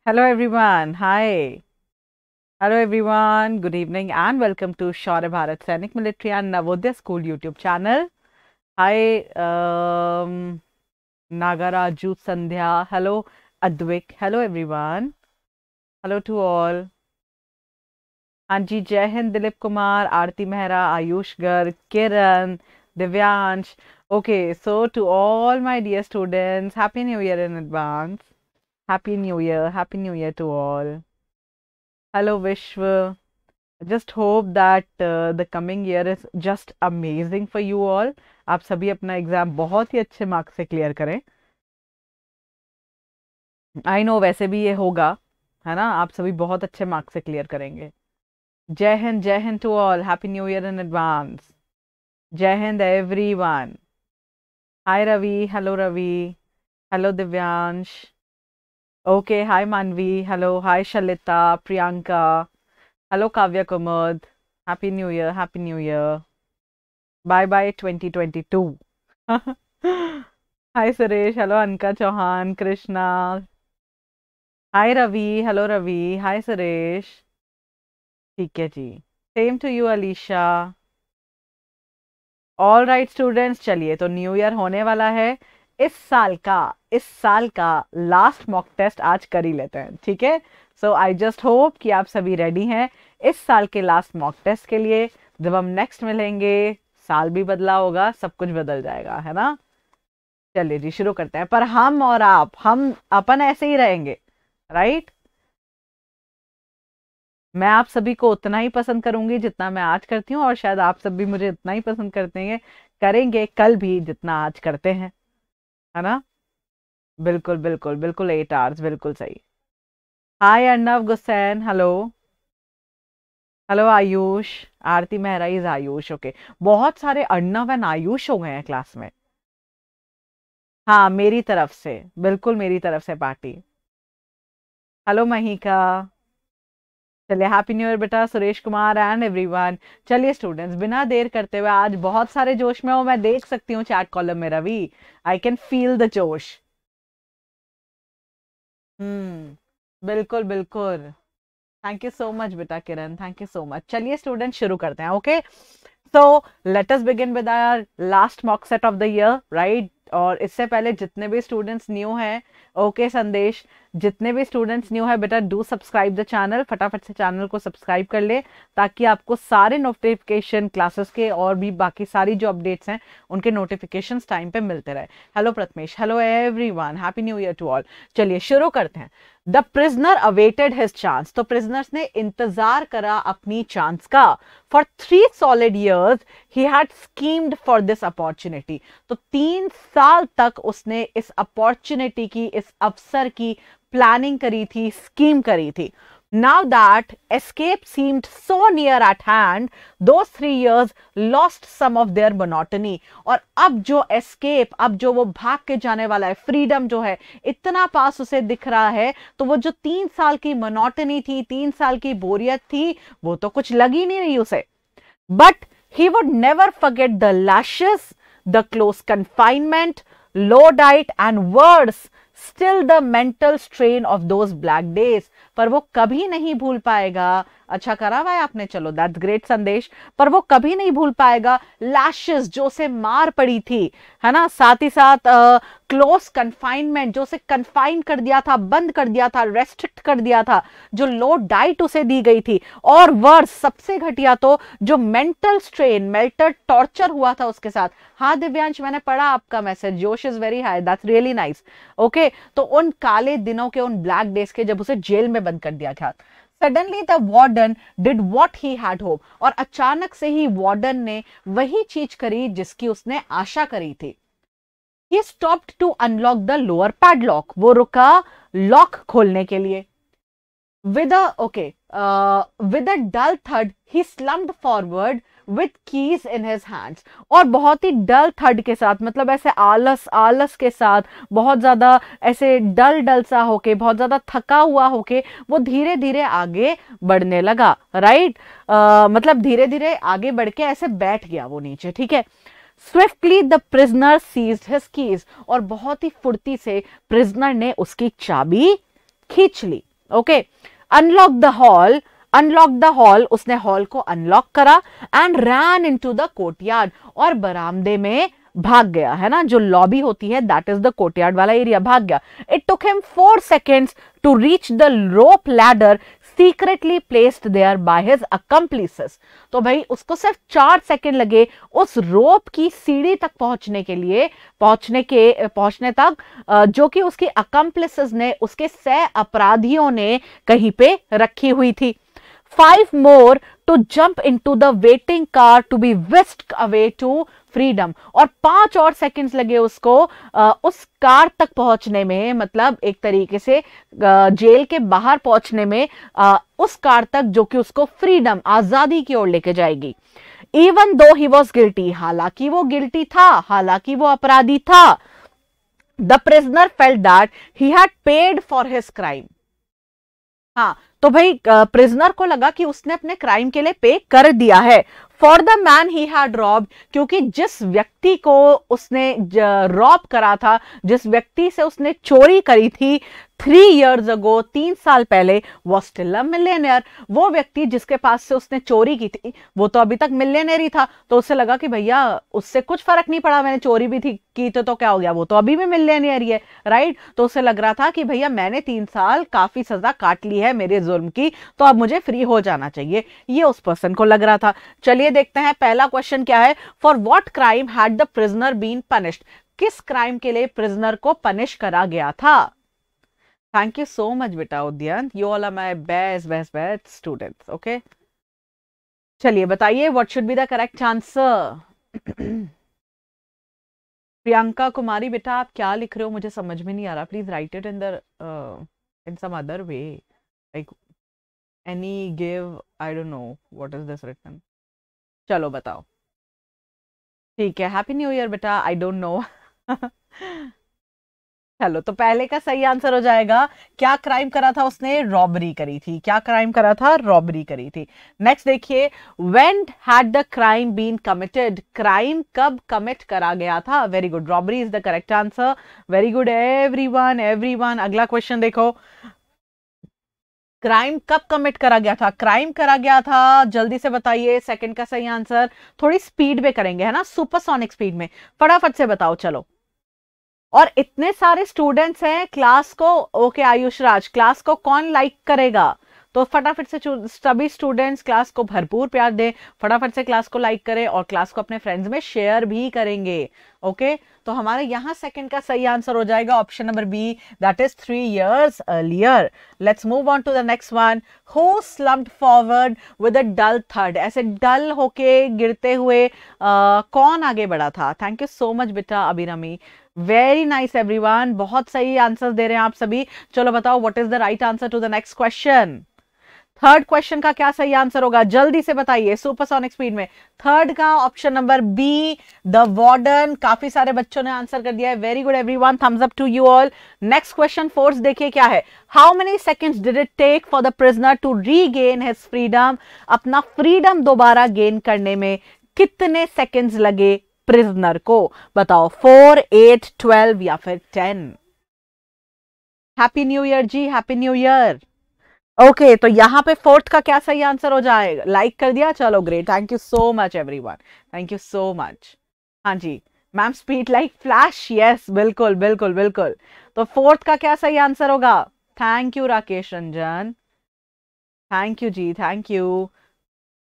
Speaker 3: Hello, everyone. Hi. Hello, everyone. Good evening and welcome to Shaurya Bharat Sainik Military and Navodaya School YouTube channel. Hi, um, Nagaraju Sandhya. Hello, Advik. Hello, everyone. Hello to all. हाँ जी जय हिंद दिलीप कुमार आरती मेहरा आयुष गर्ग किरण Divyansh. Okay, so to all my dear students, Happy New Year in advance. Happy New Year. Happy New Year to all. Hello, Vishwa. I just hope that uh, the coming year is just amazing for you all. आप सभी अपना exam बहुत ही अच्छे marks से clear करें I know वैसे भी ये होगा है ना आप सभी बहुत अच्छे मार्क्स से क्लियर करेंगे Jai Hind Jai Hind to all happy new year in advance Jai Hind everyone. Hi Ravi, hello Ravi, hello Divyansh. Okay, hi Manvi, hello, hi Shalita, Priyanka, hello Kavya Kumud, happy new year, happy new year. Bye bye 2022. [LAUGHS] hi Suresh, hello Anka Chauhan, Krishna. Hi Ravi, hello Ravi, hi Suresh. ठीक Ji. Same to you, Alicia. All right students चलिए तो new year होने वाला है इस साल का इस साल का लास्ट मॉक टेस्ट आज कर ही लेते हैं ठीक है सो आई जस्ट होप कि आप सभी रेडी हैं इस साल के लास्ट मॉक टेस्ट के लिए जब हम नेक्स्ट मिलेंगे साल भी बदला होगा सब कुछ बदल जाएगा है ना चलिए जी शुरू करते हैं पर हम और आप हम अपन ऐसे ही रहेंगे राइट मैं आप सभी को उतना ही पसंद करूंगी जितना मैं आज करती हूँ और शायद आप सब भी मुझे इतना ही पसंद करते हैं करेंगे कल भी जितना आज करते हैं है ना बिल्कुल बिल्कुल बिल्कुल एट आवर्स बिल्कुल सही hi Arnav Gusain hello hello Ayush Aarti Mehra is Ayush okay बहुत सारे अर्नव एंड आयुष हो गए हैं क्लास में हाँ मेरी तरफ से बिल्कुल मेरी तरफ से पार्टी हेलो महिका चलिए हैप्पी न्यू ईयर बेटा सुरेश कुमार एंड एवरीवन चलिए स्टूडेंट्स बिना देर करते हुए आज बहुत सारे जोश में हो मैं देख सकती हूँ चैट कॉलम में Ravi I can feel the जोश हम्म बिल्कुल बिल्कुल थैंक यू सो मच बेटा Kiran thank you so much चलिए स्टूडेंट शुरू करते हैं okay so let us begin with our last mock set of the year right और इससे पहले जितने भी स्टूडेंट्स न्यू हैं ओके संदेश जितने भी स्टूडेंट्स न्यू है बेटा डू सब्सक्राइब द चैनल फटाफट से चैनल को सब्सक्राइब कर ले ताकि आपको सारे नोटिफिकेशन क्लासेस के और भी बाकी सारी जो अपडेट्स हैं उनके नोटिफिकेशन टाइम पे मिलते रहे hello Prathamesh hello everyone happy new year to all चलिए शुरू करते हैं the prisoner awaited his chance तो प्रिजनर्स ने इंतजार करा अपनी चांस का for three solid years he had schemed for this opportunity तो तीन साल तक उसने इस अपॉर्चुनिटी की इस अवसर की प्लानिंग करी थी स्कीम करी थी now that escape seemed so near at hand दो three years lost some of their monotony और अब जो एस्केप अब जो वो भाग के जाने वाला है फ्रीडम जो है इतना पास उसे दिख रहा है तो वो जो तीन साल की मोनोटनी थी तीन साल की बोरियत थी वो तो कुछ लगी नहीं रही उसे but he would never forget the lashes the close confinement low diet and words still the mental strain of those black days पर वो कभी नहीं भूल पाएगा अच्छा करा हुआ है आपने चलो दैट ग्रेट संदेश पर वो कभी नहीं भूल पाएगा लैशेस जो से मार पड़ी थी है ना साथ ही साथ क्लोज कन्फाइनमेंट जो से कन्फाइन कर दिया था बंद कर दिया था रेस्ट्रिक्ट कर दिया था जो लो डाइट उसे दी गई थी और वर्स सबसे घटिया तो जो मेंटल स्ट्रेन मेल्टर टॉर्चर हुआ था उसके साथ हाँ दिव्यांश मैंने पढ़ा आपका मैसेज जोश is very high that's really nice okay तो उन काले दिनों के उन ब्लैक डेज के जब उसे जेल में बंद कर दिया था suddenly the warden did what he had hoped और अचानक से ही वार्डन ने वही चीज करी जिसकी उसने आशा करी थी he stopped to unlock the lower padlock वो रुका लॉक खोलने के लिए with okay with a dull थर्ड he slumped forward with keys in his hands और बहुत ही डल थर्ड के साथ मतलब ऐसे आलस आलस के साथ बहुत ज़्यादा ऐसे डल डल सा होके बहुत ज़्यादा थका हुआ होके वो धीरे धीरे आगे बढ़ने लगा राइट uh, मतलब धीरे धीरे आगे बढ़ के ऐसे बैठ गया वो नीचे ठीक है swiftly the prisoner seized his keys और बहुत ही फुर्ती से प्रिजनर ने उसकी चाबी खींच ली okay unlock the hall unlock the hall उसने हॉल को अनलॉक करा and ran into the courtyard और बरामदे में भाग गया है ना जो लॉबी होती है दैट इज द कोर्टयार्ड वाला एरिया भाग गया it took him four seconds to reach the rope ladder secretly placed there by his accomplices तो भाई उसको सिर्फ चार सेकेंड लगे उस रोप की सीढ़ी तक पहुंचने के लिए पहुंचने के पहुंचने तक जो कि उसकी अकम्प्लिसेस ने उसके सह अपराधियों ने कहीं पे रखी हुई थी five more to jump into the waiting car to be whisked away to freedom और पांच और सेकंड्स लगे उसको उस कार तक पहुंचने में मतलब एक तरीके से जेल के बाहर पहुंचने में उस कार तक जो कि उसको फ्रीडम आजादी की ओर लेके जाएगी even though he was guilty हालांकि वो गिल्टी था हालांकि वो अपराधी था the prisoner felt that he had paid for his crime हाँ तो भाई प्रिजनर को लगा कि उसने अपने क्राइम के लिए पे कर दिया है for the man he had robbed क्योंकि जिस व्यक्ति को उसने रॉब करा था जिस व्यक्ति से उसने चोरी करी थी थ्री ईयर्स अगो तीन साल पहले वो स्टिल मिलियनियर वो व्यक्ति जिसके पास से उसने चोरी की थी वो तो अभी तक मिलियनियर ही था तो उसे लगा कि भैया उससे कुछ फर्क नहीं पड़ा मैंने चोरी भी थी की तो, तो क्या हो गया वो तो अभी भी मिलियनियर ही है राइट तो उसे लग रहा था कि भैया मैंने तीन साल काफ़ी सज़ा काट ली है मेरे जुर्म की तो अब मुझे फ्री हो जाना चाहिए ये उस पर्सन को लग रहा था चलिए देखते हैं पहला क्वेश्चन क्या है for what crime had the prisoner been punished किस क्राइम के लिए प्रिजनर को पनिश करा गया था थैंक यू सो मच बेटा Udyant you all are my best best best students okay चलिए बताइए what should be the correct answer Priyanka Kumari बेटा आप क्या लिख रहे हो मुझे समझ में नहीं आ रहा please write it in the in some other way like any give I don't know what is this written चलो बताओ ठीक है हैप्पी न्यू ईयर बेटा आई डोंट नो चलो तो पहले का सही आंसर हो जाएगा क्या क्राइम करा था उसने रॉबरी करी थी क्या क्राइम करा था रॉबरी करी थी नेक्स्ट देखिए when had the crime been committed crime कब कमिट करा गया था very good robbery is the correct answer very good everyone अगला क्वेश्चन देखो क्राइम कब कमिट करा गया था क्राइम करा गया था जल्दी से बताइए सेकंड का सही आंसर थोड़ी स्पीड में करेंगे है ना सुपरसोनिक स्पीड में फटाफट से बताओ चलो और इतने सारे स्टूडेंट्स हैं क्लास को ओके आयुष राज क्लास को कौन लाइक करेगा तो फटाफट से सभी स्टूडेंट्स क्लास को भरपूर प्यार दें फटाफट से क्लास को लाइक करें और क्लास को अपने फ्रेंड्स में शेयर भी करेंगे ओके तो हमारे यहाँ सेकंड का सही आंसर हो जाएगा option number B that is three years earlier let's move on to the next one he slumped forward with a dull थर्ड ऐसे डल होके गिरते हुए uh, कौन आगे बढ़ा था थैंक यू सो मच बेटा अभिरमी वेरी नाइस एवरीवन बहुत सही आंसर दे रहे हैं आप सभी चलो बताओ what is the right answer to the next question third question का क्या सही आंसर होगा जल्दी से बताइए सुपरसोनिक स्पीड में थर्ड का option number B the warden काफी सारे बच्चों ने आंसर कर दिया है very good everyone thumbs up to you all next question fourth देखिए क्या है how many seconds did it take for the prisoner to regain his freedom अपना फ्रीडम दोबारा गेन करने में कितने सेकेंड्स लगे प्रिजनर को बताओ फोर एट ट्वेल्व या फिर टेन हैप्पी न्यू ईयर जी हैप्पी न्यू ईयर ओके तो यहाँ पे फोर्थ का क्या सही आंसर हो जाएगा लाइक like कर दिया चलो great thank you so much everyone thank you so much हाँ जी ma'am speed like flash yes बिल्कुल बिल्कुल बिल्कुल तो फोर्थ का क्या सही आंसर होगा thank you Rakesh Ranjan thank you जी थैंक यू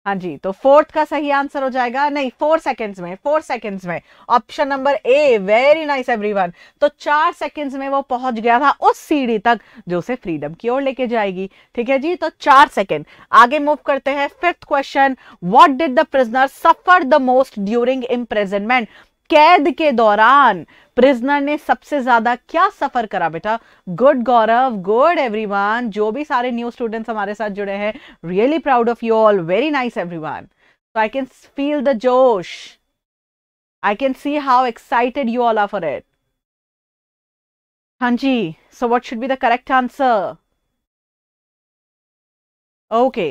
Speaker 3: हाँ जी तो फोर्थ का सही आंसर हो जाएगा नहीं फोर सेकंड्स में फोर सेकंड्स में option number A very nice everyone तो चार सेकंड्स में वो पहुंच गया था उस सीढ़ी तक जो उसे फ्रीडम की ओर लेके जाएगी ठीक है जी तो चार सेकेंड आगे मूव करते हैं fifth question what did the prisoner suffer the most during imprisonment कैद के दौरान प्रिजनर ने सबसे ज्यादा क्या सफर करा बेटा गुड गौरव गुड एवरीवन जो भी सारे न्यू स्टूडेंट्स हमारे साथ जुड़े हैं really proud of you all very nice everyone so I can feel the जोश I can see how excited you all are for it हां जी so what should be the correct answer okay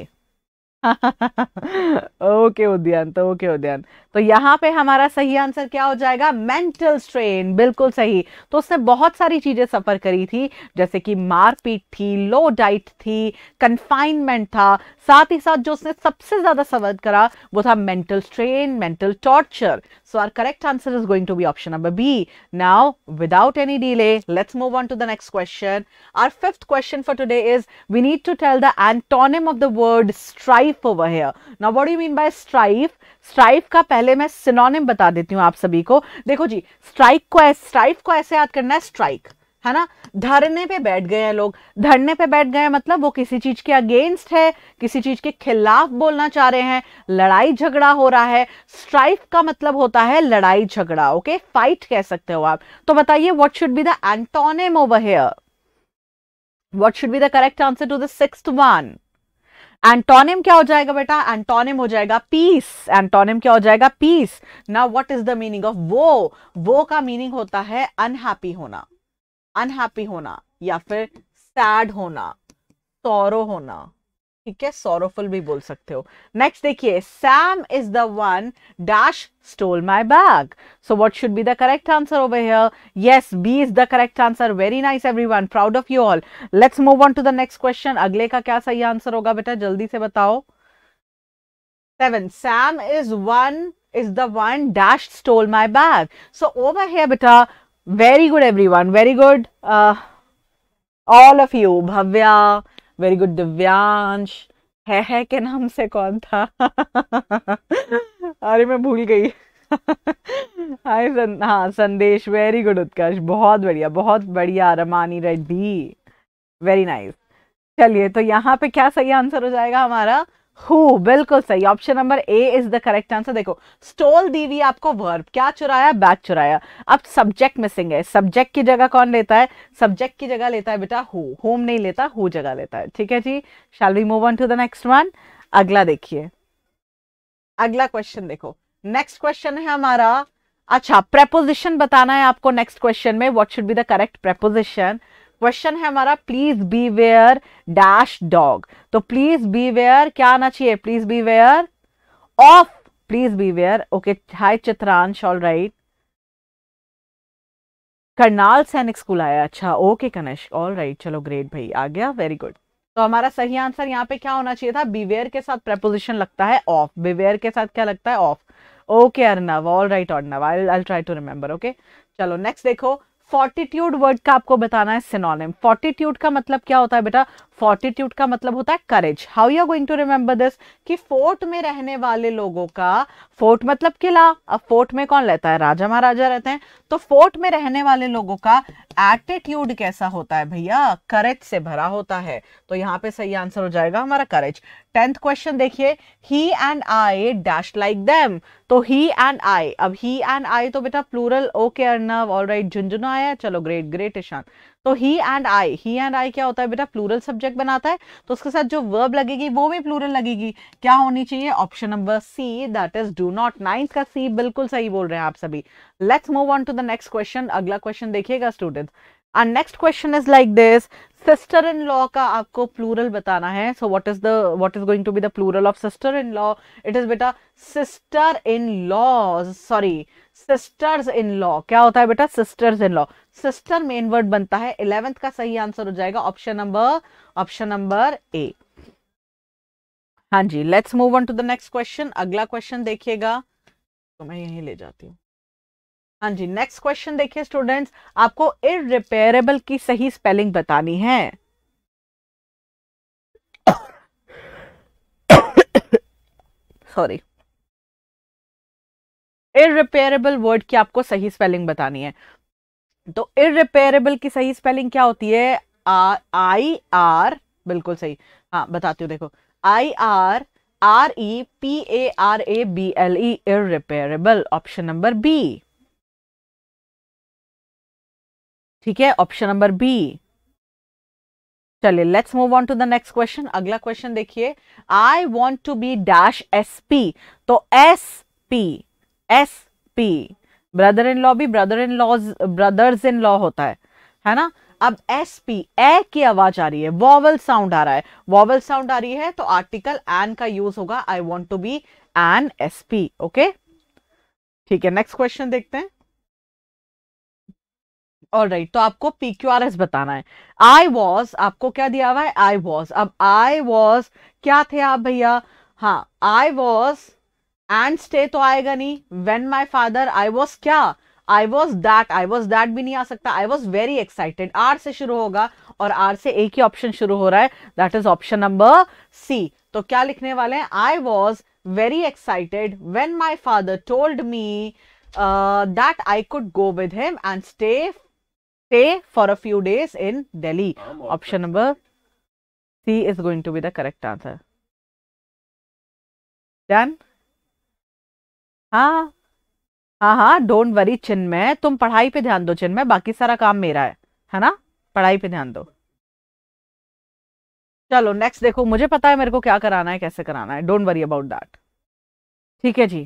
Speaker 3: okay Udyan तो okay Udyan तो यहाँ पे हमारा सही answer क्या हो जाएगा मेंटल स्ट्रेन बिल्कुल सही तो उसने बहुत सारी चीजें सफर करी थी जैसे कि मारपीट थी लो डाइट थी कन्फाइनमेंट था साथ ही साथ जो उसने सबसे ज्यादा सफर करा वो था mental strain mental torture So our correct answer is going to be option number B. Now, without any delay, let's move on to the next question. Our fifth question for today is we need to tell the antonym of the word strife over here. Now, what do you mean by strife? Strife का पहले मैं synonym बता देती हूँ आप सभी को देखो जी स्ट्राइक को स्ट्राइफ को ऐसे याद करना है स्ट्राइक है ना धरने पे बैठ गए हैं लोग धरने पे बैठ गए मतलब वो किसी चीज के अगेंस्ट है किसी चीज के खिलाफ बोलना चाह रहे हैं लड़ाई झगड़ा हो रहा है स्ट्राइफ का मतलब होता है लड़ाई झगड़ा ओके फाइट कह सकते हो आप तो बताइए what should be the antonym over here what should be the correct answer to the one antonym क्या हो जाएगा बेटा एंटोनिम हो जाएगा पीस एंटोनिम क्या हो जाएगा peace now what is the meaning of वो वो का मीनिंग होता है अनहैप्पी होना अनहैप्पी होना या फिर सैड होना सौरो होना ठीक है सौरोफुल भी बोल सकते हो नेक्स्ट देखिए Sam is the one dash stole my bag so what should be the correct answer over here yes B is the correct answer very nice everyone proud of you all let's move on to the next question अगले का क्या सही answer होगा बेटा जल्दी से बताओ seven Sam is one is the one dash stole my bag so over here बेटा very good everyone very good all of you Bhavya very good Divyansh है है के नाम से कौन था [LAUGHS] अरे मैं भूल गई [LAUGHS] हाय सं, हाँ संदेश वेरी गुड उत्कर्ष बहुत बढ़िया बहुत बढ़िया रमानी रेड्डी वेरी नाइस चलिए तो यहाँ पे क्या सही आंसर हो जाएगा हमारा हु बिल्कुल सही option number A is the correct answer देखो स्टोल दी हुई आपको वर्ब क्या चुराया बैग चुराया अब सब्जेक्ट मिसिंग है सब्जेक्ट की जगह कौन लेता है सब्जेक्ट की जगह लेता है बेटा हु होम नहीं लेता हु जगह लेता है ठीक है जी shall we move on to the next one अगला देखिए अगला क्वेश्चन देखो नेक्स्ट क्वेश्चन है हमारा अच्छा प्रेपोजिशन बताना है आपको नेक्स्ट क्वेश्चन में what should be the correct preposition question है हमारा please be where dash dog तो प्लीज बी वेयर क्या आना चाहिए please be where of please be where okay hi Chitransh all right Karnal Sainik school आया अच्छा ओके कनिष्क ऑल राइट चलो ग्रेट भाई आ गया वेरी गुड तो हमारा सही आंसर यहाँ पे क्या होना चाहिए था बीवेयर के साथ प्रपोजिशन लगता है ऑफ बीवेयर के साथ क्या लगता है of okay Arnav all right Arnav I try to remember okay चलो नेक्स्ट देखो फोर्टिट्यूड वर्ड का आपको बताना है सिनोनिम फोर्टिट्यूड का मतलब क्या होता है बेटा फोर्टिट्यूड का मतलब होता है courage how you are going to remember this कि फोर्ट में रहने वाले लोगों का फोर्ट मतलब किला अब फोर्ट में कौन रहता है राजा महाराजा रहते हैं तो फोर्ट में रहने वाले लोगों का एटीट्यूड कैसा होता है भैया करेज से भरा होता है तो यहाँ पे सही आंसर हो जाएगा हमारा करेज टेंथ क्वेश्चन देखिए he and I dash like them तो ही एंड आई अब ही एंड आई तो बेटा plural okay Arnav all right Jhunjhunu आया चलो ग्रेट ग्रेट ईशान तो he and I he and आई क्या होता है बेटा प्लूरल सब्जेक्ट सब्जेक्ट बनाता है तो उसके साथ जो वर्ब लगेगी वो भी प्लूरल लगेगी क्या होनी चाहिए option number C that is do not ninth का सी बिल्कुल सही बोल रहे हैं आप सभी let's move on to the next question अगला क्वेश्चन देखिएगा स्टूडेंट्स और next question is like this sister in law का आपको प्लूरल बताना है so what is the what is going to be the plural of sister in law it is बेटा sister in laws sorry sisters in law क्या होता है बेटा sisters in law sister main word बनता है eleventh का सही answer हो जाएगा option number option number A हाँ जी let's move on to the next question अगला क्वेश्चन देखिएगा तो मैं यही ले जाती हूँ हाँ जी नेक्स्ट क्वेश्चन देखिए स्टूडेंट्स आपको इरिपेयरेबल की सही स्पेलिंग बतानी है सॉरी इरिपेयरेबल वर्ड की आपको सही स्पेलिंग बतानी है तो इरिपेयरेबल की सही स्पेलिंग क्या होती है आई आर बिल्कुल सही हाँ बताती हूँ देखो I R R E P A R A B L E irreparable option number B ठीक है ऑप्शन नंबर बी चलिए let's move on to the next question अगला क्वेश्चन देखिए I want to be dash S P तो S P S P brother in law भी brother in laws brothers in law होता है है ना अब एस पी ए की आवाज आ रही है वॉवल साउंड आ रहा है वॉवल साउंड आ रही है तो आर्टिकल एन का यूज होगा I want to be an S P okay ठीक है नेक्स्ट क्वेश्चन देखते हैं ऑल राइट तो आपको पी क्यू आर एस बताना है आई वॉज आपको क्या दिया हुआ है आई वॉज अब आई वॉज क्या थे आप भैया हाँ आई वॉज एंड स्टे तो आएगा नहीं when my father I was क्या I was that I was that भी नहीं आ सकता I was very excited R से शुरू होगा और आर से एक ही ऑप्शन शुरू हो रहा है that is option number C तो क्या लिखने वाले हैं I was very excited when my father told me that I could go with him and stay stay for a few days in Delhi option number C is going to be the correct answer Done? हाँ हाँ हाँ don't worry चिन्मय तुम पढ़ाई पे ध्यान दो में बाकी सारा काम मेरा है है ना पढ़ाई पे ध्यान दो चलो नेक्स्ट देखो मुझे पता है मेरे को क्या कराना है कैसे कराना है डोंट वरी अबाउट दैट ठीक है जी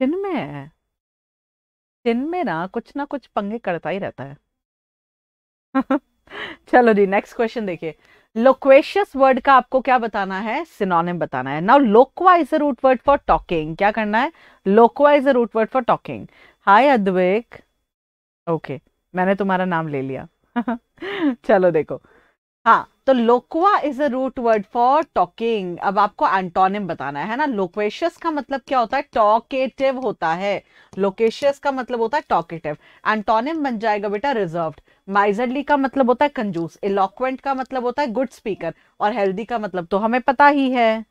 Speaker 3: चिन्मय दिन में ना कुछ ना कुछ पंगे करता ही रहता है [LAUGHS] चलो जी नेक्स्ट क्वेश्चन देखिए लोक्वेशियस वर्ड का आपको क्या बताना है सिनोनिम बताना है now loqua is a root word for talking क्या करना है loqua is a root word for talking hi Advek okay मैंने तुम्हारा नाम ले लिया [LAUGHS] चलो देखो हाँ तो loqua is a root word for talking अब आपको एंटोनिम बताना है ना लोकवेशियस का मतलब क्या होता है टॉकेटिव होता है लोकेशियस का मतलब होता है टॉकेटिव एंटोनिम बन जाएगा बेटा रिजर्व माइजरली का मतलब होता है कंजूस इलोक्वेंट का मतलब होता है गुड स्पीकर और हेल्दी का मतलब तो हमें पता ही है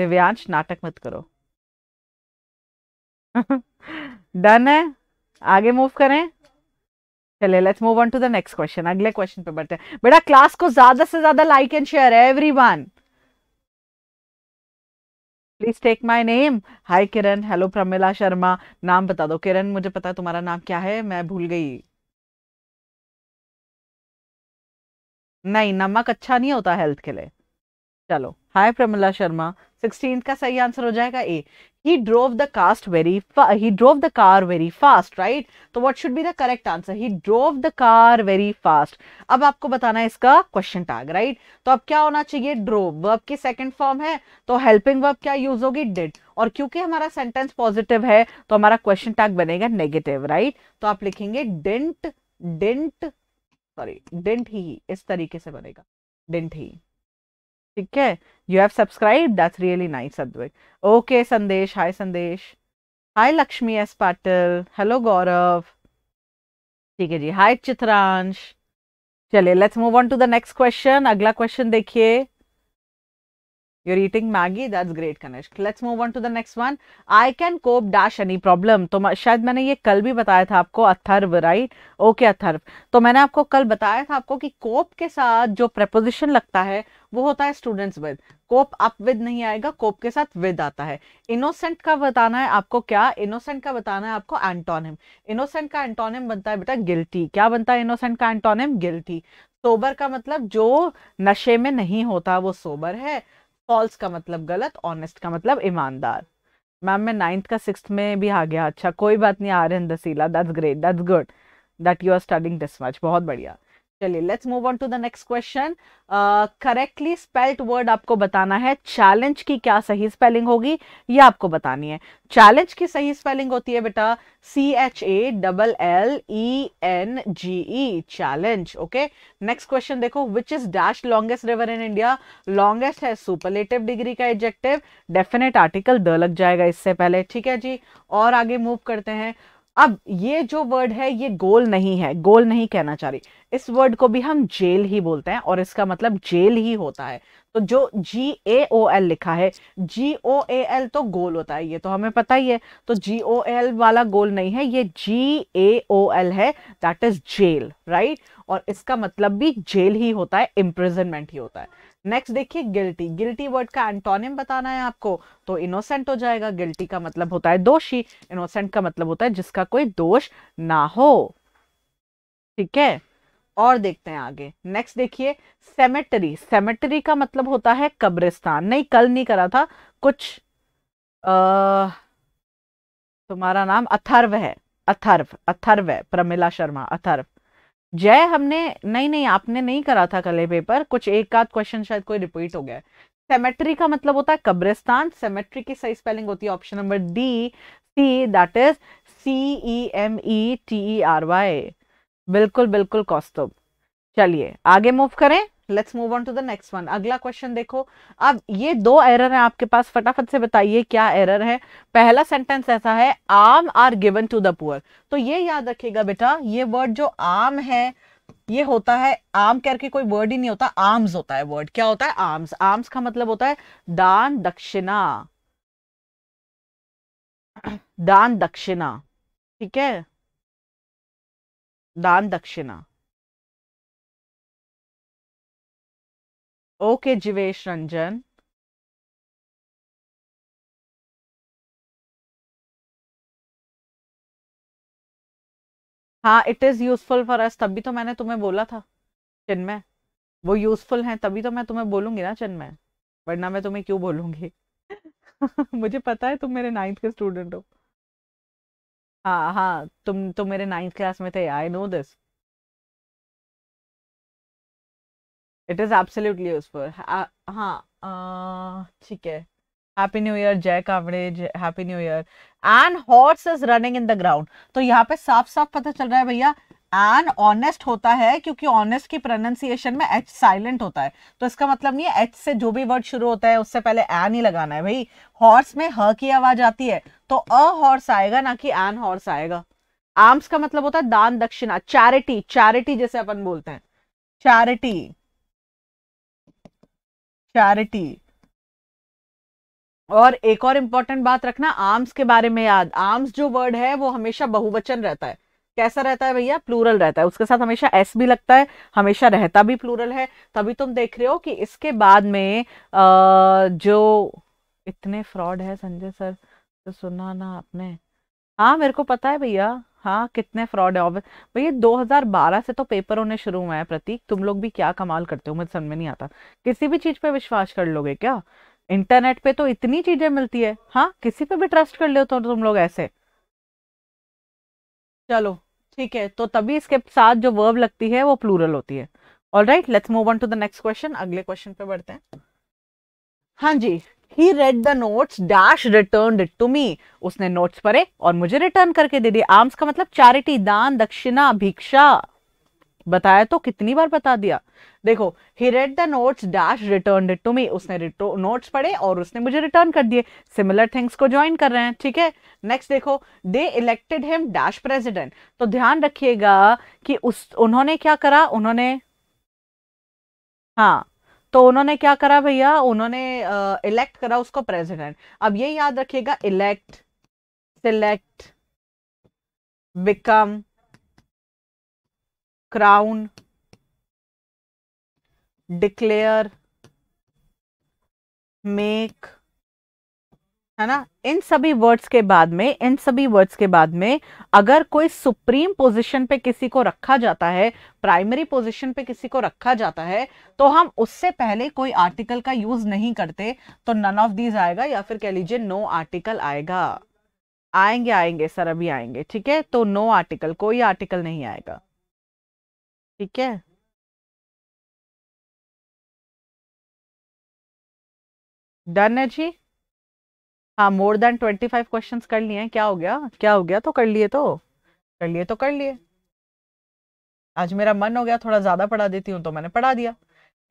Speaker 3: दिव्यांश नाटक मत करो [LAUGHS] डन है आगे मूव करें चले let's move on to the next question अगले क्वेश्चन पे बढ़ते हैं बेटा क्लास को ज्यादा से ज्यादा लाइक एंड शेयर है everyone please take my name hi Kiran hello Pramila Sharma नाम बता दो किरण मुझे पता है तुम्हारा नाम क्या है मैं भूल गई नहीं नमक अच्छा नहीं होता हेल्थ के लिए चलो हाय प्रमिला शर्मा सिक्सटीन का सही आंसर हो जाएगा A he drove the cast very he drove the car very fast right तो what should be the correct answer he drove the car very fast अब आपको बताना है इसका क्वेश्चन टैग राइट तो अब क्या होना चाहिए ड्रोव वर्ब की सेकेंड फॉर्म है तो हेल्पिंग वर्ब क्या यूज होगी डिड और क्योंकि हमारा सेंटेंस पॉजिटिव है तो हमारा क्वेश्चन टैग बनेगा नेगेटिव राइट तो आप लिखेंगे didn't didn't sorry didn't he इस तरीके से बनेगा डिंट ही ठीक है you have subscribe that's really nice Advait okay Sandesh hi Sandesh hi Lakshmi S Patil hello Gaurav ठीक है जी हाय चित्रांश चलिए let's move on to the next question अगला क्वेश्चन देखिए You're eating Maggie, that's great, Kanishk. Let's move on to the next one. I can cope dash any problem. तो शायद मैंने ये कल भी बताया था आपको अथर्व राइट ओके अथर्व तो मैंने आपको कल बताया था आपको कि कोप के साथ जो प्रपोजिशन लगता है वो होता है students with cope up with नहीं आएगा कोप के साथ विद आता है इनोसेंट का बताना है आपको क्या इनोसेंट का बताना है आपको एंटोनिम इनोसेंट का एंटोनिम बनता है बेटा गिल्टी क्या बनता है इनोसेंट का एंटोनिम गिल्टी सोबर का मतलब जो नशे में नहीं होता वो सोबर है फॉल्स का मतलब गलत ऑनेस्ट का मतलब ईमानदार मैम मैं नाइन्थ का सिक्स में भी आ गया अच्छा कोई बात नहीं आ हैं Dasila that's great that's good that you are studying this much बहुत बढ़िया चलिए let's move on to the next question correctly spelt word आपको बताना है चैलेंज की क्या सही स्पेलिंग होगी ये आपको बतानी है चैलेंज की सही स्पेलिंग होती है बेटा C H A double L E N G E challenge okay next question देखो which is dash longest river in India longest है सुपरलेटिव डिग्री का एडजेक्टिव डेफिनेट आर्टिकल द लग जाएगा इससे पहले ठीक है जी और आगे मूव करते हैं अब ये जो वर्ड है ये गोल नहीं है गोल नहीं कहना चाह रही इस वर्ड को भी हम जेल ही बोलते हैं और इसका मतलब जेल ही होता है तो जो जी ए ओ एल लिखा है जी ओ ए एल तो गोल होता है ये तो हमें पता ही है तो जी ओ एल वाला गोल नहीं है ये जी ए ओ एल है दैट इज जेल राइट और इसका मतलब भी जेल ही होता है इम्प्रिजनमेंट ही होता है नेक्स्ट देखिए गिल्टी गिल्टी वर्ड का एंटोनिम बताना है आपको तो इनोसेंट हो जाएगा गिल्टी का मतलब होता है दोषी इनोसेंट का मतलब होता है जिसका कोई दोष ना हो ठीक है और देखते हैं आगे नेक्स्ट देखिए सेमेटरी सेमेटरी का मतलब होता है कब्रिस्तान नहीं कल नहीं करा था कुछ आ, तुम्हारा नाम अथर्व है अथर्व अथर्व है प्रमिला शर्मा अथर्व जय हमने नहीं नहीं आपने नहीं करा था कल पेपर कुछ एक आध क्वेश्चन शायद कोई रिपीट हो गया सेमेट्री का मतलब होता है कब्रिस्तान सेमेट्री की सही स्पेलिंग होती है option number D C that is C E M E T E R Y बिल्कुल बिल्कुल कौस्तुभ चलिए आगे मूव करें let's move on to the next one अगला क्वेश्चन देखो अब ये दो एरर है आपके पास फटाफट से बताइए क्या एरर है पहला सेंटेंस ऐसा है आम are given to the poor तो ये याद रखिएगा बेटा ये वर्ड जो आम है ये होता है आम करके कोई वर्ड ही नहीं होता आर्म्स होता है वर्ड क्या होता है आर्म्स आर्म्स का मतलब होता है दान दक्षिणा दान दक्षिणा ठीक है दान दक्षिणा
Speaker 2: ओके जिवेश रंजन
Speaker 3: हाँ it is useful for us तभी तो मैंने तुम्हें बोला था चिन्मय वो यूजफुल है तभी तो मैं तुम्हें बोलूंगी ना चिन्मय वरना मैं तुम्हें क्यों बोलूंगी [LAUGHS] मुझे पता है तुम मेरे नाइन्थ के स्टूडेंट हो हाँ हाँ तुम तुम तो मेरे नाइन्थ क्लास में थे I know this it is absolutely useful हाँ ठीक है happy new year Jay Kawade happy new year and horse is running in the ground तो यहाँ पे साफ साफ पता चल रहा है भैया एंड ऑनेस्ट होता है क्योंकि ऑनेस्ट की प्रोनाउंसिएशन में एच साइलेंट होता है तो इसका मतलब नहीं है एच से जो भी वर्ड शुरू होता है उससे पहले एन ही लगाना है भाई हॉर्स में ह की आवाज आती है तो अ हॉर्स आएगा ना कि एन हॉर्स आएगा आर्म्स का मतलब होता है दान दक्षिणा चैरिटी चैरिटी जैसे अपन बोलते हैं चैरिटी चैरिटी और एक और इंपॉर्टेंट बात रखना आर्म्स के बारे में याद आर्म्स जो वर्ड है वो हमेशा बहुवचन रहता है कैसा रहता है भैया प्लूरल रहता है उसके साथ हमेशा एस भी लगता है हमेशा रहता भी प्लूरल है तभी तुम देख रहे हो कि इसके बाद में आ, जो इतने फ्रॉड है संजय सर तो सुना ना आपने हाँ मेरे को पता है भैया हाँ कितने फ्रॉड है ऑब्वियस भैया 2012 से तो पेपर होने शुरू हुए हैं प्रतीक तुम लोग भी क्या कमाल करते हो मुझे समझ में नहीं आता किसी भी चीज पे विश्वास कर लोगे क्या इंटरनेट पे तो इतनी चीजें मिलती है हाँ किसी पे भी ट्रस्ट कर लो तो तुम लोग ऐसे चलो ठीक है तो तभी इसके साथ जो वर्ब लगती है वो प्लूरल होती है all right let's move on to the next question अगले क्वेश्चन पे बढ़ते हैं हाँ जी he read the notes dash return it to me उसने नोट्स पढ़े और मुझे रिटर्न करके दे दिया आर्म्स का मतलब चैरिटी दान दक्षिणा भिक्षा बताया तो कितनी बार बता दिया देखो he read the notes dash return it to me उसने नोट्स पढ़े और उसने मुझे रिटर्न कर दिए सिमिलर थिंग्स को ज्वाइन कर रहे हैं ठीक है नेक्स्ट देखो they elected him dash president तो ध्यान रखिएगा कि उस उन्होंने क्या करा उन्होंने हाँ तो उन्होंने क्या करा भैया उन्होंने इलेक्ट करा उसको प्रेसिडेंट अब ये याद रखिएगा elect select become crown declare make है ना इन सभी वर्ड्स के बाद में इन सभी वर्ड्स के बाद में अगर कोई सुप्रीम पोजीशन पे किसी को रखा जाता है प्राइमरी पोजीशन पे किसी को रखा जाता है तो हम उससे पहले कोई आर्टिकल का यूज नहीं करते तो नन ऑफ दीज आएगा या फिर कह लीजिए नो आर्टिकल आएगा आएंगे आएंगे सर अभी आएंगे ठीक है तो नो आर्टिकल कोई आर्टिकल नहीं आएगा ठीक है डन है जी हाँ more than twenty five question कर लिए हैं क्या हो गया क्या हो गया तो कर लिए तो कर लिए तो कर लिए आज मेरा मन हो गया थोड़ा ज्यादा पढ़ा देती हूँ तो मैंने पढ़ा दिया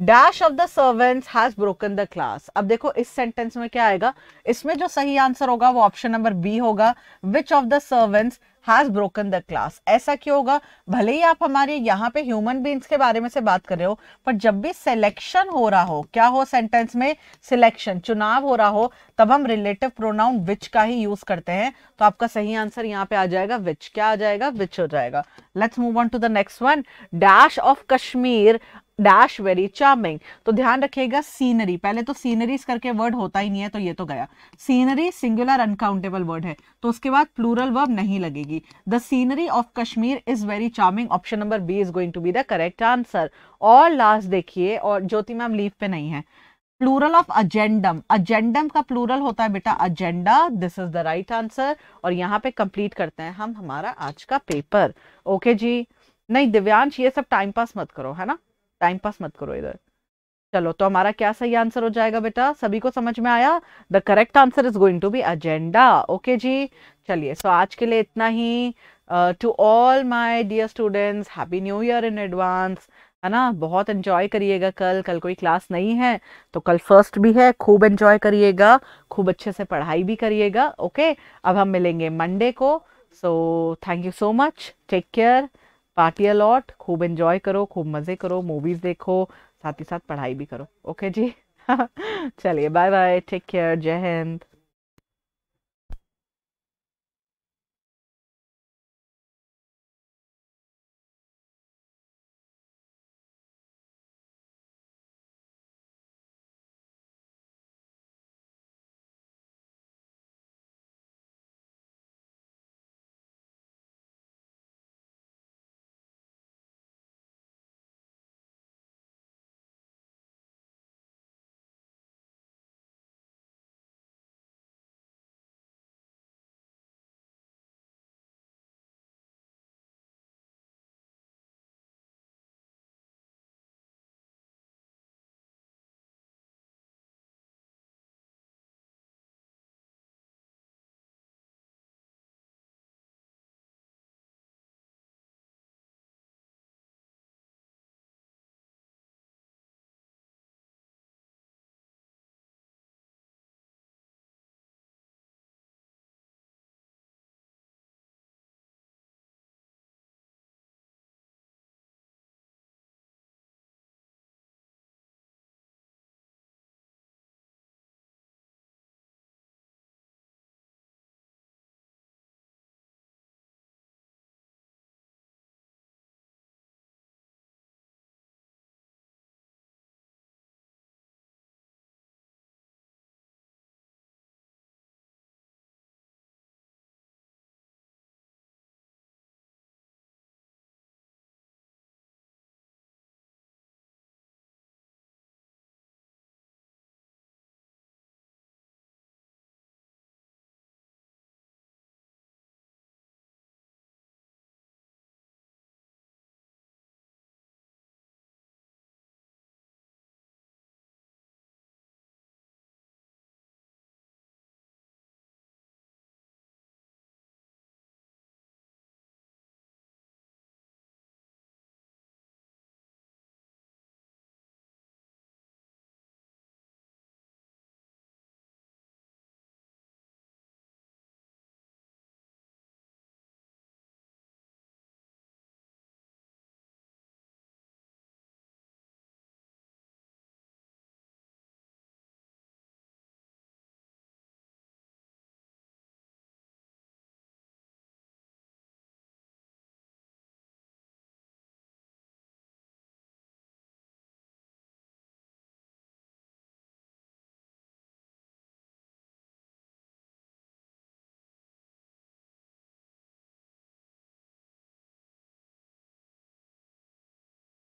Speaker 3: dash of the servant has broken the glass अब देखो इस सेंटेंस में क्या आएगा इसमें जो सही आंसर होगा वो ऑप्शन नंबर बी होगा which of the servants has broken the glass ऐसा क्यों होगा भले ही आप हमारे यहाँ पे ह्यूमन बींग्स के बारे में से बात कर रहे हो पर जब भी सिलेक्शन हो रहा हो क्या हो सेंटेंस में सिलेक्शन चुनाव हो रहा हो तब हम रिलेटिव प्रोनाउन विच का ही यूज करते हैं तो आपका सही आंसर यहाँ पे आ जाएगा विच क्या आ जाएगा विच हो जाएगा let's move on to the next one dash of Kashmir dash very charming तो ध्यान रखिएगा सीनरी पहले तो सीनरीज करके वर्ड होता ही नहीं है तो ये तो गया सीनरी सिंगुलर अनकाउंटेबल वर्ड है तो उसके बाद प्लूरल वर्ब नहीं लगेगी the scenery of Kashmir is very charming option number B is going to be the correct answer और लास्ट देखिए और ज्योति मैम लीव पे नहीं है प्लूरल ऑफ अजेंडम अजेंडम का प्लूरल होता है बेटा agenda this is the right answer और यहाँ पे कंप्लीट करते हैं हम हमारा आज का पेपर ओके okay जी नहीं दिव्यांश ये सब टाइम पास मत करो है ना टाइम पास मत करो इधर चलो तो हमारा क्या सही आंसर हो जाएगा बेटा सभी को समझ में आया the correct answer is going to be agenda okay जी चलिए सो so आज के लिए इतना ही to all my dear students happy new year in advance है ना बहुत एंजॉय करिएगा कल कल कोई क्लास नहीं है तो कल फर्स्ट भी है खूब एंजॉय करिएगा खूब अच्छे से पढ़ाई भी करिएगा ओके अब हम मिलेंगे मंडे को so thank you so much take care party a lot खूब एंजॉय करो खूब मज़े करो मूवीज़ देखो साथ ही साथ पढ़ाई भी करो ओके जी [LAUGHS] चलिए बाय बाय टेक केयर जय हिंद